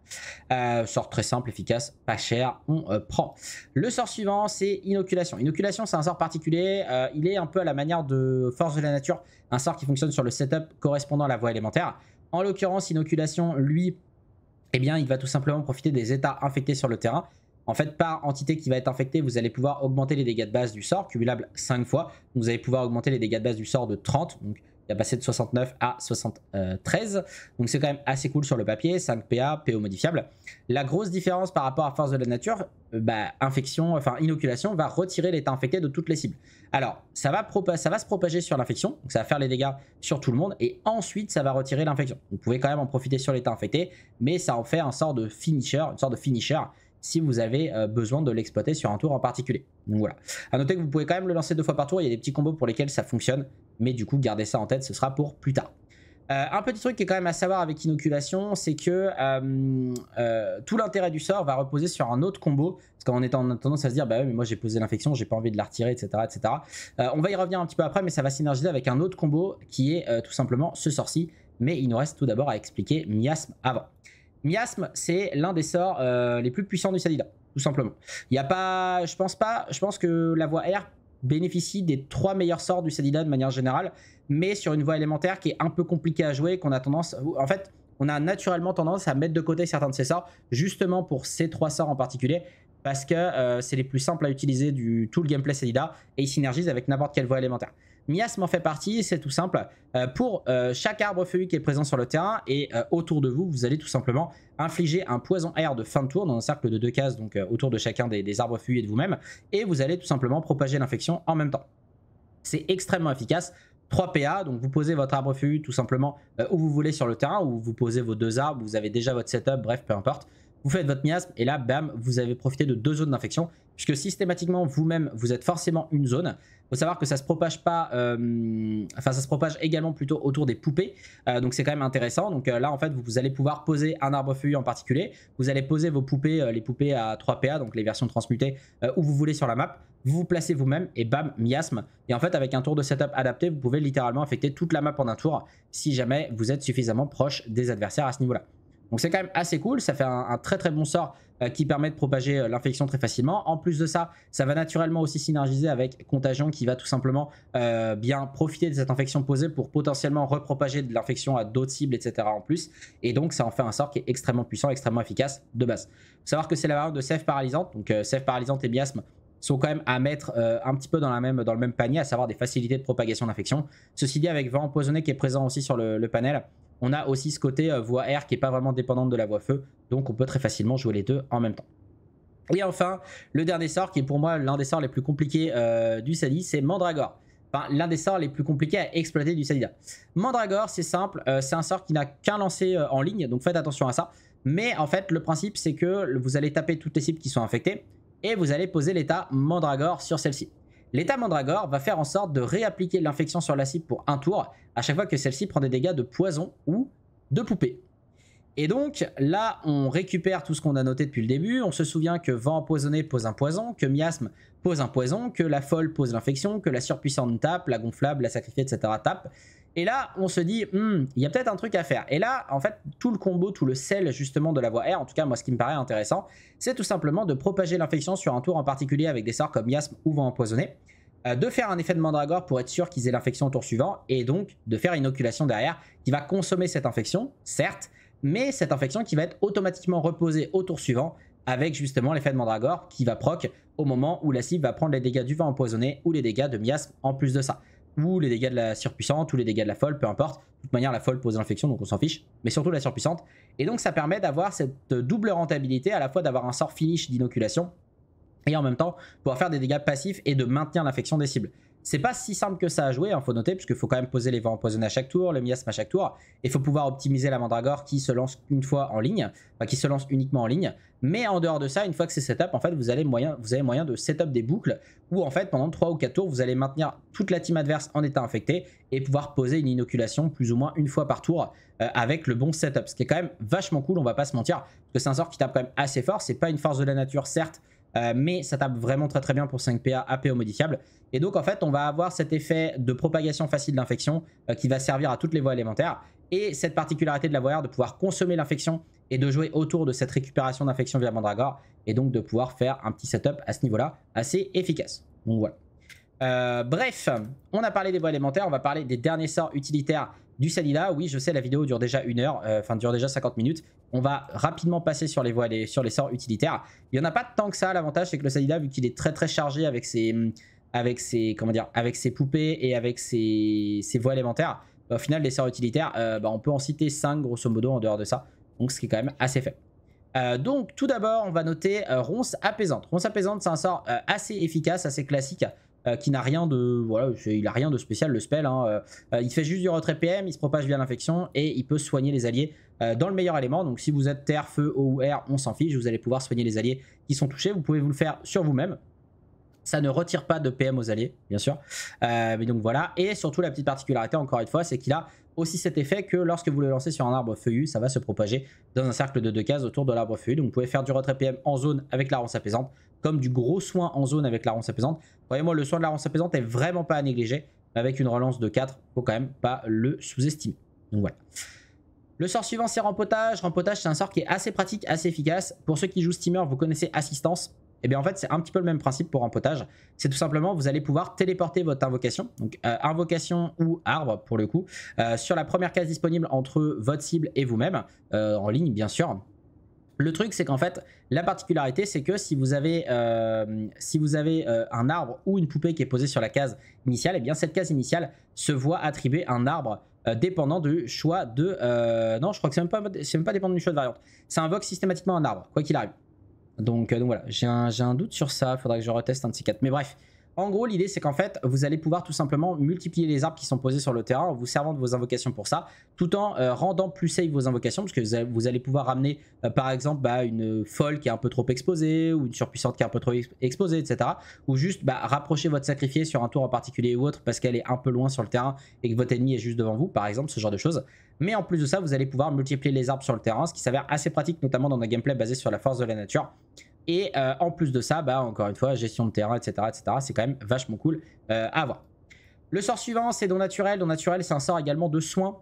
Euh, sort très simple, efficace, pas cher, on euh, prend. Le sort suivant, c'est Inoculation. Inoculation, c'est un sort particulier. il est un peu à la manière de Force de la Nature, un sort qui fonctionne sur le setup correspondant à la voie élémentaire. En l'occurrence, Inoculation, lui, eh bien, il va tout simplement profiter des états infectés sur le terrain en fait, par entité qui va être infectée, vous allez pouvoir augmenter les dégâts de base du sort, cumulable 5 fois. vous allez pouvoir augmenter les dégâts de base du sort de 30. Donc, il va passer de 69 à 73. Donc c'est quand même assez cool sur le papier, 5 PA, PO modifiable. La grosse différence par rapport à Force de la Nature, euh, bah, infection, enfin inoculation va retirer l'état infecté de toutes les cibles. Alors ça va, ça va se propager sur l'infection, donc ça va faire les dégâts sur tout le monde, et ensuite ça va retirer l'infection. Vous pouvez quand même en profiter sur l'état infecté, mais ça en fait un sort de finisher, une sorte de finisher si vous avez euh, besoin de l'exploiter sur un tour en particulier. Donc voilà. À noter que vous pouvez quand même le lancer deux fois par tour, il y a des petits combos pour lesquels ça fonctionne, mais du coup gardez ça en tête, ce sera pour plus tard. Euh, un petit truc qui est quand même à savoir avec inoculation, c'est que euh, tout l'intérêt du sort va reposer sur un autre combo. Parce qu'on est en tendance à se dire, bah oui, mais moi j'ai posé l'infection, j'ai pas envie de la retirer, etc. etc. on va y revenir un petit peu après, mais ça va synergiser avec un autre combo qui est tout simplement ce sort-ci, Mais il nous reste tout d'abord à expliquer miasme avant. Miasme, c'est l'un des sorts euh, les plus puissants du Sadida, tout simplement. Il y a pas, je pense pas, je pense que la voie R bénéficie des trois meilleurs sorts du Sadida de manière générale, mais sur une voie élémentaire qui est un peu compliquée à jouer, qu'on a tendance, en fait, on a naturellement tendance à mettre de côté certains de ces sorts, justement pour ces trois sorts en particulier, parce que euh, c'est les plus simples à utiliser du tout le gameplay Sadida et ils synergisent avec n'importe quelle voie élémentaire. Miasme en fait partie, c'est tout simple. Euh, pour euh, chaque arbre feuillu qui est présent sur le terrain et euh, autour de vous, vous allez tout simplement infliger un poison air de fin de tour dans un cercle de deux cases, donc autour de chacun des, des arbres feuillus et de vous-même, et vous allez tout simplement propager l'infection en même temps. C'est extrêmement efficace. 3 PA, donc vous posez votre arbre feuillu tout simplement où vous voulez sur le terrain, ou vous posez vos deux arbres, vous avez déjà votre setup, bref, peu importe vous faites votre miasme et là, bam, vous avez profité de deux zones d'infection, puisque systématiquement, vous-même, vous êtes forcément une zone. Il faut savoir que ça se propage pas, euh, enfin ça se propage également plutôt autour des poupées, euh, donc c'est quand même intéressant. Donc euh, là, en fait, vous, allez pouvoir poser un arbre feuillu en particulier, vous allez poser vos poupées, les poupées à 3PA, donc les versions transmutées, où vous voulez sur la map, vous vous placez vous-même et bam, miasme. Et en fait, avec un tour de setup adapté, vous pouvez littéralement affecter toute la map en un tour, si jamais vous êtes suffisamment proche des adversaires à ce niveau-là. Donc c'est quand même assez cool, ça fait un, très très bon sort euh, qui permet de propager euh, l'infection très facilement. En plus de ça, ça va naturellement aussi synergiser avec Contagion qui va tout simplement euh, bien profiter de cette infection posée pour potentiellement repropager de l'infection à d'autres cibles, etc. en plus. Et donc ça en fait un sort qui est extrêmement puissant, extrêmement efficace de base. Faut savoir que c'est la variante de Sève paralysante, donc Sève paralysante et miasme sont quand même à mettre un petit peu dans, le même panier, à savoir des facilités de propagation d'infection. Ceci dit, avec vent empoisonné qui est présent aussi sur le panel, on a aussi ce côté euh, voie air qui n'est pas vraiment dépendante de la voie feu, donc on peut très facilement jouer les deux en même temps. Et enfin, le dernier sort qui est pour moi l'un des sorts les plus compliqués euh, du Sadi, c'est Mandragore. Enfin, l'un des sorts les plus compliqués à exploiter du Sadi Mandragore, c'est simple, euh, c'est un sort qui n'a qu'un lancer en ligne, donc faites attention à ça. Mais en fait, le principe, c'est que vous allez taper toutes les cibles qui sont infectées et vous allez poser l'état Mandragore sur celle-ci. L'état mandragore va faire en sorte de réappliquer l'infection sur la cible pour un tour à chaque fois que celle-ci prend des dégâts de poison ou de poupée. Et donc là, on récupère tout ce qu'on a noté depuis le début. On se souvient que vent empoisonné pose un poison, que miasme pose un poison, que la folle pose l'infection, que la surpuissante tape, la gonflable, la sacrifiée, etc. tape. Et là, on se dit, hmm, il y a peut-être un truc à faire. Et là, en fait, tout le combo, tout le sel justement de la voie R, en tout cas, moi, ce qui me paraît intéressant, c'est tout simplement de propager l'infection sur un tour en particulier avec des sorts comme Miasme ou Vent Empoisonné, euh, de faire un effet de mandragore pour être sûr qu'ils aient l'infection au tour suivant, et donc de faire une inoculation derrière qui va consommer cette infection, certes, mais cette infection qui va être automatiquement reposée au tour suivant avec justement l'effet de mandragore qui va proc au moment où la cible va prendre les dégâts du vent empoisonné ou les dégâts de miasme en plus de ça ou les dégâts de la surpuissante, ou les dégâts de la folle, peu importe. De toute manière, la folle pose l'infection, donc on s'en fiche, mais surtout la surpuissante. Et donc ça permet d'avoir cette euh, double rentabilité, à la fois d'avoir un sort finish d'inoculation, et en même temps pouvoir faire des dégâts passifs et de maintenir l'infection des cibles. C'est pas si simple que ça à jouer, il hein, faut noter, puisqu'il faut quand même poser les vents empoisonnés à chaque tour, le miasme à chaque tour, et il faut pouvoir optimiser la mandragore qui se lance une fois en ligne, enfin, qui se lance uniquement en ligne. Mais en dehors de ça, une fois que c'est setup, en fait, vous, avez moyen, vous avez moyen de setup des boucles où, en fait, pendant 3 ou 4 tours, vous allez maintenir toute la team adverse en état infecté et pouvoir poser une inoculation plus ou moins une fois par tour euh, avec le bon setup. Ce qui est quand même vachement cool, on va pas se mentir, parce que c'est un sort qui tape quand même assez fort. C'est pas une force de la nature, certes, euh, mais ça tape vraiment très très bien pour 5PA, APO modifiable. Et donc en fait, on va avoir cet effet de propagation facile d'infection euh, qui va servir à toutes les voies élémentaires. Et cette particularité de la voie de pouvoir consommer l'infection et de jouer autour de cette récupération d'infection via Mandragore. Et donc de pouvoir faire un petit setup à ce niveau-là assez efficace. Donc voilà. Euh, bref, on a parlé des voies élémentaires, on va parler des derniers sorts utilitaires du Salida. Oui, je sais, la vidéo dure déjà une heure, enfin dure déjà 50 minutes. On va rapidement passer sur les voies sur les sorts utilitaires. Il n'y en a pas tant que ça. L'avantage, c'est que le Salida vu qu'il est très très chargé avec ses, avec ses, comment dire, avec ses poupées et avec ses, voies élémentaires, bah, au final, les sorts utilitaires, euh, bah, on peut en citer 5 grosso modo en dehors de ça. Donc, ce qui est quand même assez fait. Euh, donc, tout d'abord, on va noter euh, Ronce Apaisante. Ronce Apaisante, c'est un sort assez efficace, assez classique. Euh, qui n'a rien de voilà, il a rien de spécial le spell. Hein, euh, euh, il fait juste du retrait PM, il se propage via l'infection et il peut soigner les alliés dans le meilleur élément. Donc si vous êtes terre, feu, eau ou air, on s'en fiche, vous allez pouvoir soigner les alliés qui sont touchés. Vous pouvez vous le faire sur vous-même. Ça ne retire pas de PM aux alliés, bien sûr. mais donc voilà. Et surtout la petite particularité encore une fois, c'est qu'il a aussi cet effet que lorsque vous le lancez sur un arbre feuillu, ça va se propager dans un cercle de deux cases autour de l'arbre feuillu. Donc vous pouvez faire du retrait PM en zone avec la rance apaisante, comme du gros soin en zone avec la ronce apaisante. Voyez-moi, le soin de la ronce apaisante est vraiment pas à négliger. Avec une relance de 4, faut quand même pas le sous-estimer. Donc voilà. Le sort suivant, c'est Rempotage. Rempotage, c'est un sort qui est assez pratique, assez efficace. Pour ceux qui jouent Steamer, vous connaissez Assistance. Et eh bien en fait, c'est un petit peu le même principe pour Rempotage. C'est tout simplement, vous allez pouvoir téléporter votre invocation, donc euh, invocation ou arbre pour le coup, euh, sur la première case disponible entre votre cible et vous-même, euh, en ligne bien sûr. Le truc, c'est qu'en fait, la particularité, c'est que si vous avez, euh, si vous avez euh, un arbre ou une poupée qui est posée sur la case initiale, et eh bien cette case initiale se voit attribuer un arbre euh, dépendant du choix de... non, je crois que c'est même, pas, même pas dépendant du choix de variante. Ça invoque systématiquement un arbre, quoi qu'il arrive. Donc, voilà, j'ai un, un, doute sur ça, faudrait que je reteste un de ces quatre. Mais bref, en gros, l'idée, c'est qu'en fait, vous allez pouvoir tout simplement multiplier les arbres qui sont posés sur le terrain en vous servant de vos invocations pour ça, tout en euh, rendant plus safe vos invocations, parce que vous allez pouvoir ramener, euh, par exemple, bah, une folle qui est un peu trop exposée, ou une surpuissante qui est un peu trop exposée, etc. Ou juste bah, rapprocher votre sacrifié sur un tour en particulier ou autre, parce qu'elle est un peu loin sur le terrain et que votre ennemi est juste devant vous, par exemple, ce genre de choses. Mais en plus de ça, vous allez pouvoir multiplier les arbres sur le terrain, ce qui s'avère assez pratique, notamment dans un gameplay basé sur la force de la nature. Et euh, en plus de ça, bah, encore une fois, gestion de terrain, etc. etc. c'est quand même vachement cool euh, à avoir. Le sort suivant, c'est Don Naturel. Don Naturel, c'est un sort également de soins.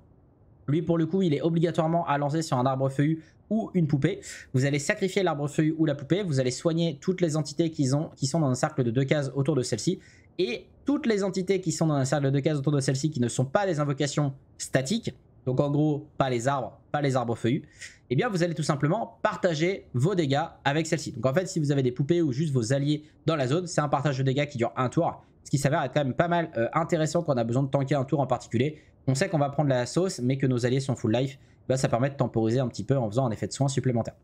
Lui, pour le coup, il est obligatoirement à lancer sur un arbre feuillu ou une poupée. Vous allez sacrifier l'arbre feuillu ou la poupée. Vous allez soigner toutes les entités qui sont dans un cercle de deux cases autour de celle-ci. Et toutes les entités qui sont dans un cercle de deux cases autour de celle-ci qui ne sont pas des invocations statiques, donc en gros pas les arbres, pas les arbres feuillus, eh bien vous allez tout simplement partager vos dégâts avec celle-ci. Donc en fait si vous avez des poupées ou juste vos alliés dans la zone, c'est un partage de dégâts qui dure un tour, ce qui s'avère être quand même pas mal euh, intéressant quand on a besoin de tanker un tour en particulier. On sait qu'on va prendre la sauce mais que nos alliés sont full life, bah, ça permet de temporiser un petit peu en faisant un effet de soin supplémentaire.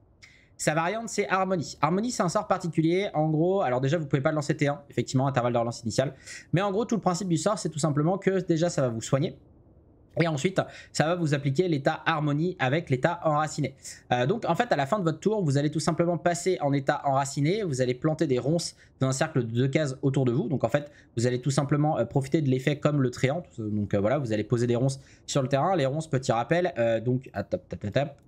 Sa variante, c'est Harmonie. Harmony c'est un sort particulier. En gros, alors déjà, vous pouvez pas le lancer T1, effectivement, intervalle de relance initiale, Mais en gros, tout le principe du sort, c'est tout simplement que déjà, ça va vous soigner. Et ensuite, ça va vous appliquer l'état harmonie avec l'état enraciné. Euh, donc en fait, à la fin de votre tour, vous allez tout simplement passer en état enraciné, vous allez planter des ronces dans un cercle de deux cases autour de vous. Donc en fait, vous allez tout simplement euh, profiter de l'effet comme le tréant. Donc euh, voilà, vous allez poser des ronces sur le terrain. Les ronces, petit rappel, donc ah,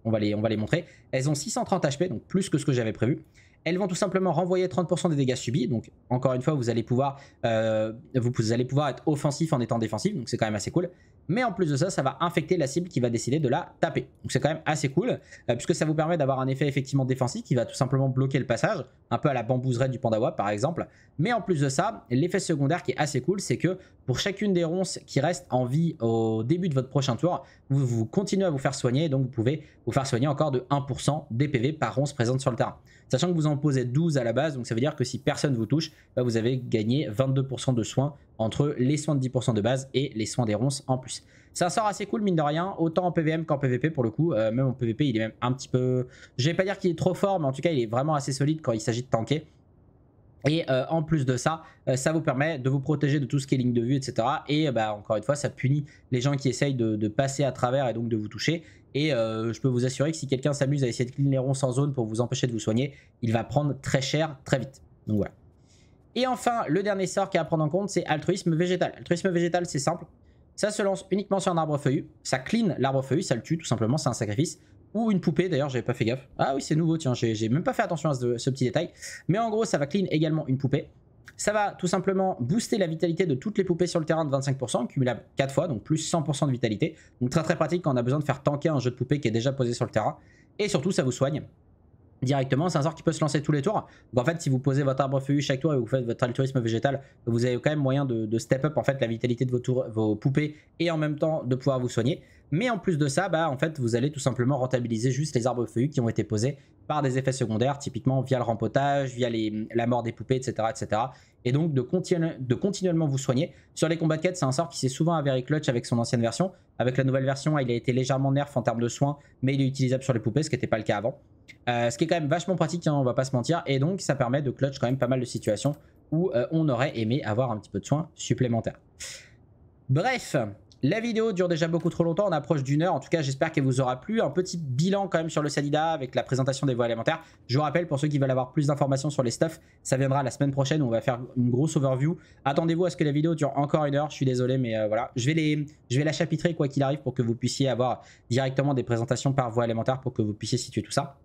on, va les, on va les montrer. Elles ont 630 HP, donc plus que ce que j'avais prévu. Elles vont tout simplement renvoyer 30% des dégâts subis. Donc encore une fois, vous allez pouvoir, euh, vous, allez pouvoir être offensif en étant défensif. Donc c'est quand même assez cool. Mais en plus de ça, ça va infecter la cible qui va décider de la taper. Donc c'est quand même assez cool, euh, puisque ça vous permet d'avoir un effet effectivement défensif qui va tout simplement bloquer le passage, un peu à la bambouserie du Pandawa par exemple. Mais en plus de ça, l'effet secondaire qui est assez cool, c'est que pour chacune des ronces qui restent en vie au début de votre prochain tour, vous, continuez à vous faire soigner, donc vous pouvez vous faire soigner encore de 1% des PV par ronce présente sur le terrain. Sachant que vous en posez 12 à la base, donc ça veut dire que si personne vous touche, bah, vous avez gagné 22% de soins entre les soins de 10% de base et les soins des ronces en plus. C'est un sort assez cool mine de rien, autant en PVM qu'en PVP pour le coup. Euh, même en PVP il est même un petit peu... Je vais pas dire qu'il est trop fort, mais en tout cas il est vraiment assez solide quand il s'agit de tanker. Et euh, en plus de ça, euh, ça vous permet de vous protéger de tout ce qui est ligne de vue, etc. Et bah, encore une fois, ça punit les gens qui essayent de passer à travers et donc de vous toucher. Et euh, je peux vous assurer que si quelqu'un s'amuse à essayer de clean les ronds sans zone pour vous empêcher de vous soigner, il va prendre très cher très vite. Donc voilà. Et enfin, le dernier sort qui a à prendre en compte, c'est altruisme végétal. Altruisme végétal, c'est simple. Ça se lance uniquement sur un arbre feuillu. Ça clean l'arbre feuillu, ça le tue tout simplement, c'est un sacrifice. Ou une poupée, d'ailleurs, j'avais pas fait gaffe. Ah oui, c'est nouveau, tiens, j'ai même pas fait attention à ce, petit détail. Mais en gros, ça va clean également une poupée. Ça va tout simplement booster la vitalité de toutes les poupées sur le terrain de 25%, cumulable 4 fois, donc plus 100% de vitalité. Donc très très pratique quand on a besoin de faire tanker un jeu de poupée qui est déjà posé sur le terrain. Et surtout, ça vous soigne directement. C'est un sort qui peut se lancer tous les tours. Donc en fait, si vous posez votre arbre feuillu chaque tour et vous faites votre altruisme végétal, vous avez quand même moyen de, step up en fait la vitalité de vos, vos poupées et en même temps de pouvoir vous soigner. Mais en plus de ça, bah, en fait, vous allez tout simplement rentabiliser juste les arbres feuillus qui ont été posés par des effets secondaires, typiquement via le rempotage, via la mort des poupées, etc. etc. Et donc de, continuellement vous soigner. Sur les combats de quête, c'est un sort qui s'est souvent avéré clutch avec son ancienne version. Avec la nouvelle version, il a été légèrement nerf en termes de soins, mais il est utilisable sur les poupées, ce qui n'était pas le cas avant. Euh, ce qui est quand même vachement pratique, on hein, on va pas se mentir. Et donc ça permet de clutch quand même pas mal de situations où euh, on aurait aimé avoir un petit peu de soins supplémentaires. Bref, la vidéo dure déjà beaucoup trop longtemps, on approche d'une heure. En tout cas, j'espère qu'elle vous aura plu. Un petit bilan quand même sur le Salida avec la présentation des voies élémentaires. Je vous rappelle, pour ceux qui veulent avoir plus d'informations sur les stuffs, ça viendra la semaine prochaine où on va faire une grosse overview. Attendez-vous à ce que la vidéo dure encore une heure. Je suis désolé, mais euh, voilà. Je vais, je vais la chapitrer quoi qu'il arrive pour que vous puissiez avoir directement des présentations par voie élémentaire pour que vous puissiez situer tout ça.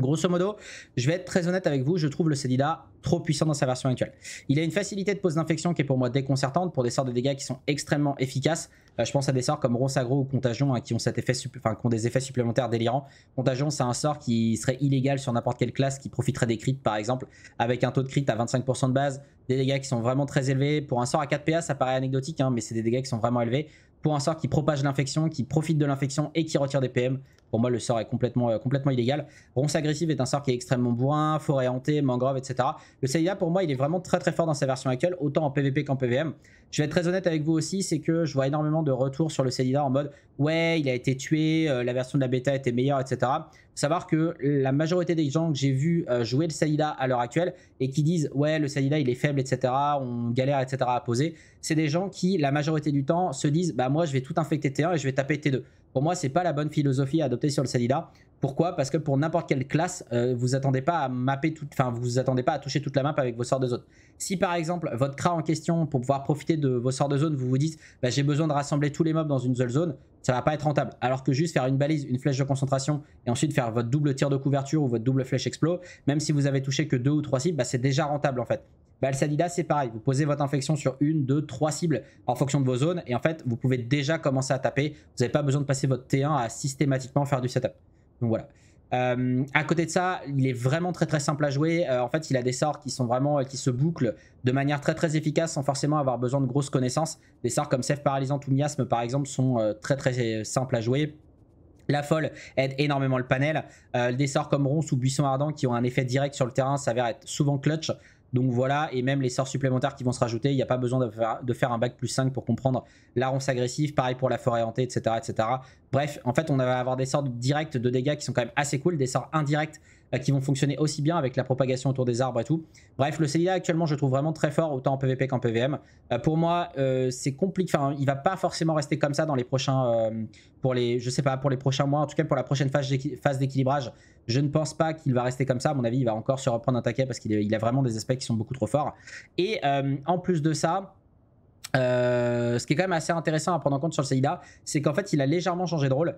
Grosso modo, je vais être très honnête avec vous, je trouve le Cedida trop puissant dans sa version actuelle. Il a une facilité de pose d'infection qui est pour moi déconcertante pour des sorts de dégâts qui sont extrêmement efficaces. Euh, je pense à des sorts comme Ronsagro ou Contagion hein, qui, ont cet effet enfin, des effets supplémentaires délirants. Contagion, c'est un sort qui serait illégal sur n'importe quelle classe qui profiterait des crits par exemple, avec un taux de crit à 25% de base, des dégâts qui sont vraiment très élevés. Pour un sort à 4 PA, ça paraît anecdotique, hein, mais c'est des dégâts qui sont vraiment élevés. Pour un sort qui propage l'infection, qui profite de l'infection et qui retire des PM, pour moi, le sort est complètement, euh, complètement illégal. Ronce agressive est un sort qui est extrêmement bourrin, forêt hantée, mangrove, etc. Le Seiya, pour moi, il est vraiment très très fort dans sa version actuelle, autant en PvP qu'en PvM. Je vais être très honnête avec vous aussi, c'est que je vois énormément de retours sur le Seiya en mode ouais, il a été tué, euh, la version de la bêta était meilleure, etc. savoir que la majorité des gens que j'ai vu euh, jouer le Seida à l'heure actuelle et qui disent ouais, le Seida, il est faible, etc. On galère, etc. à poser, c'est des gens qui, la majorité du temps, se disent bah moi je vais tout infecter T1 et je vais taper T2. Pour moi, c'est pas la bonne philosophie à adopter sur le Celida. Pourquoi Parce que pour n'importe quelle classe, euh, vous attendez pas à mapper toute, enfin vous attendez pas à toucher toute la map avec vos sorts de zone. Si par exemple votre CRA en question, pour pouvoir profiter de vos sorts de zone, vous vous dites bah, j'ai besoin de rassembler tous les mobs dans une seule zone, ça va pas être rentable. Alors que juste faire une balise, une flèche de concentration et ensuite faire votre double tir de couverture ou votre double flèche explos, même si vous avez touché que deux ou trois cibles, bah, c'est déjà rentable en fait. Bah, le Sadida, c'est pareil. Vous posez votre infection sur une, deux, trois cibles en fonction de vos zones. Et en fait, vous pouvez déjà commencer à taper. Vous n'avez pas besoin de passer votre T1 à systématiquement faire du setup. Donc voilà. Euh, à côté de ça, il est vraiment très très simple à jouer. Euh, en fait, il a des sorts qui sont vraiment euh, qui se bouclent de manière très très efficace sans forcément avoir besoin de grosses connaissances. Des sorts comme Sève Paralysant ou miasme par exemple sont très très simples à jouer. La folle aide énormément le panel. des sorts comme Ronce ou Buisson Ardent qui ont un effet direct sur le terrain s'avère être souvent clutch. Donc voilà, et même les sorts supplémentaires qui vont se rajouter, il n'y a pas besoin de faire, un bac plus 5 pour comprendre la ronce agressive, pareil pour la forêt hantée, etc., etc. Bref, en fait, on va avoir des sorts directs de dégâts qui sont quand même assez cool, des sorts indirects euh, qui vont fonctionner aussi bien avec la propagation autour des arbres et tout. Bref, le Seida actuellement, je trouve vraiment très fort, autant en PvP qu'en PvM. Euh, pour moi, euh, c'est compliqué. Enfin, il va pas forcément rester comme ça dans les prochains. pour les, je sais pas, pour les prochains mois, en tout cas pour la prochaine phase d'équilibrage. Je ne pense pas qu'il va rester comme ça. À mon avis, il va encore se reprendre un taquet parce qu'il a vraiment des aspects qui sont beaucoup trop forts. Et en plus de ça, ce qui est quand même assez intéressant à prendre en compte sur le Seida, c'est qu'en fait, il a légèrement changé de rôle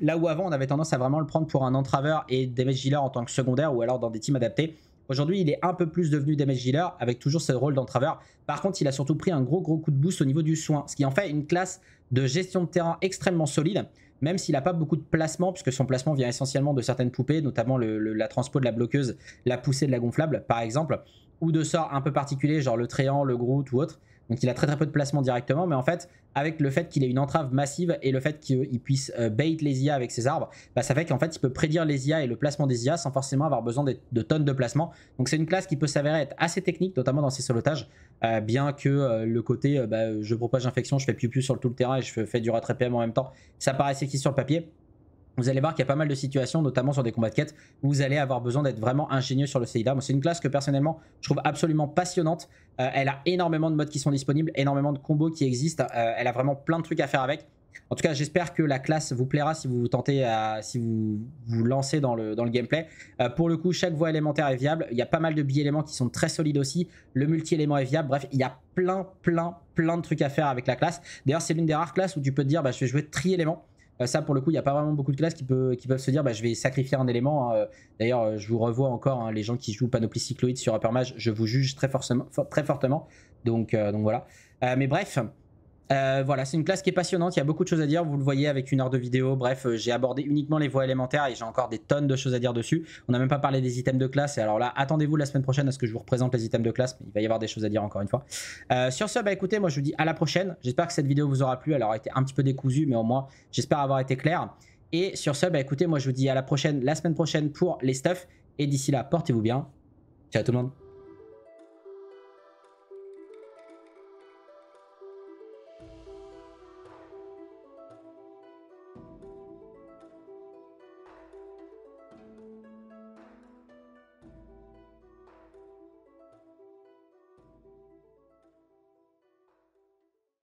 là où avant on avait tendance à vraiment le prendre pour un entraveur et damage dealer en tant que secondaire ou alors dans des teams adaptés, aujourd'hui il est un peu plus devenu damage dealer avec toujours ce rôle d'entraveur. Par contre, il a surtout pris un gros gros coup de boost au niveau du soin, ce qui en fait une classe de gestion de terrain extrêmement solide, même s'il n'a pas beaucoup de placement, puisque son placement vient essentiellement de certaines poupées, notamment la transpo de la bloqueuse, la poussée de la gonflable par exemple, ou de sorts un peu particuliers, genre le tréant, le Groot ou autre. Donc il a très très peu de placements directement, mais en fait, avec le fait qu'il ait une entrave massive et le fait qu'il puisse euh, bait les IA avec ses arbres, bah, ça fait qu'en fait il peut prédire les IA et le placement des IA sans forcément avoir besoin de, tonnes de placements. Donc c'est une classe qui peut s'avérer être assez technique, notamment dans ses solotages, euh, bien que euh, le côté bah, je propage infection, je fais plus plus sur tout le terrain et je fais, du du PM en même temps, ça paraissait qui sur le papier vous allez voir qu'il y a pas mal de situations, notamment sur des combats de quête, où vous allez avoir besoin d'être vraiment ingénieux sur le Seida. c'est une classe que personnellement, je trouve absolument passionnante. Euh, elle a énormément de modes qui sont disponibles, énormément de combos qui existent. Euh, elle a vraiment plein de trucs à faire avec. En tout cas, j'espère que la classe vous plaira si vous tentez à, si vous lancez dans le, gameplay. Euh, pour le coup, chaque voie élémentaire est viable. Il y a pas mal de bi éléments qui sont très solides aussi. Le multi-élément est viable. Bref, il y a plein, plein, plein de trucs à faire avec la classe. D'ailleurs, c'est l'une des rares classes où tu peux te dire, bah, je vais jouer tri-éléments. Euh, ça, pour le coup, il n'y a pas vraiment beaucoup de classes qui, peuvent se dire bah, je vais sacrifier un élément. Hein. Euh, d'ailleurs, euh, je vous revois encore hein, les gens qui jouent Panoply Cycloïde sur Upper Mage, je vous juge très, très fortement. Donc, donc voilà. mais bref, euh, voilà, c'est une classe qui est passionnante, il y a beaucoup de choses à dire, vous le voyez avec une heure de vidéo, bref, euh, j'ai abordé uniquement les voies élémentaires et j'ai encore des tonnes de choses à dire dessus. On n'a même pas parlé des items de classe, et alors là, attendez-vous la semaine prochaine à ce que je vous représente les items de classe, mais il va y avoir des choses à dire encore une fois. Euh, sur ce, bah écoutez, moi je vous dis à la prochaine, j'espère que cette vidéo vous aura plu, elle aura été un petit peu décousue, mais au moins j'espère avoir été clair. Et sur ce, bah écoutez, moi je vous dis à la prochaine, la semaine prochaine pour les stuffs, et d'ici là, portez-vous bien, ciao tout le monde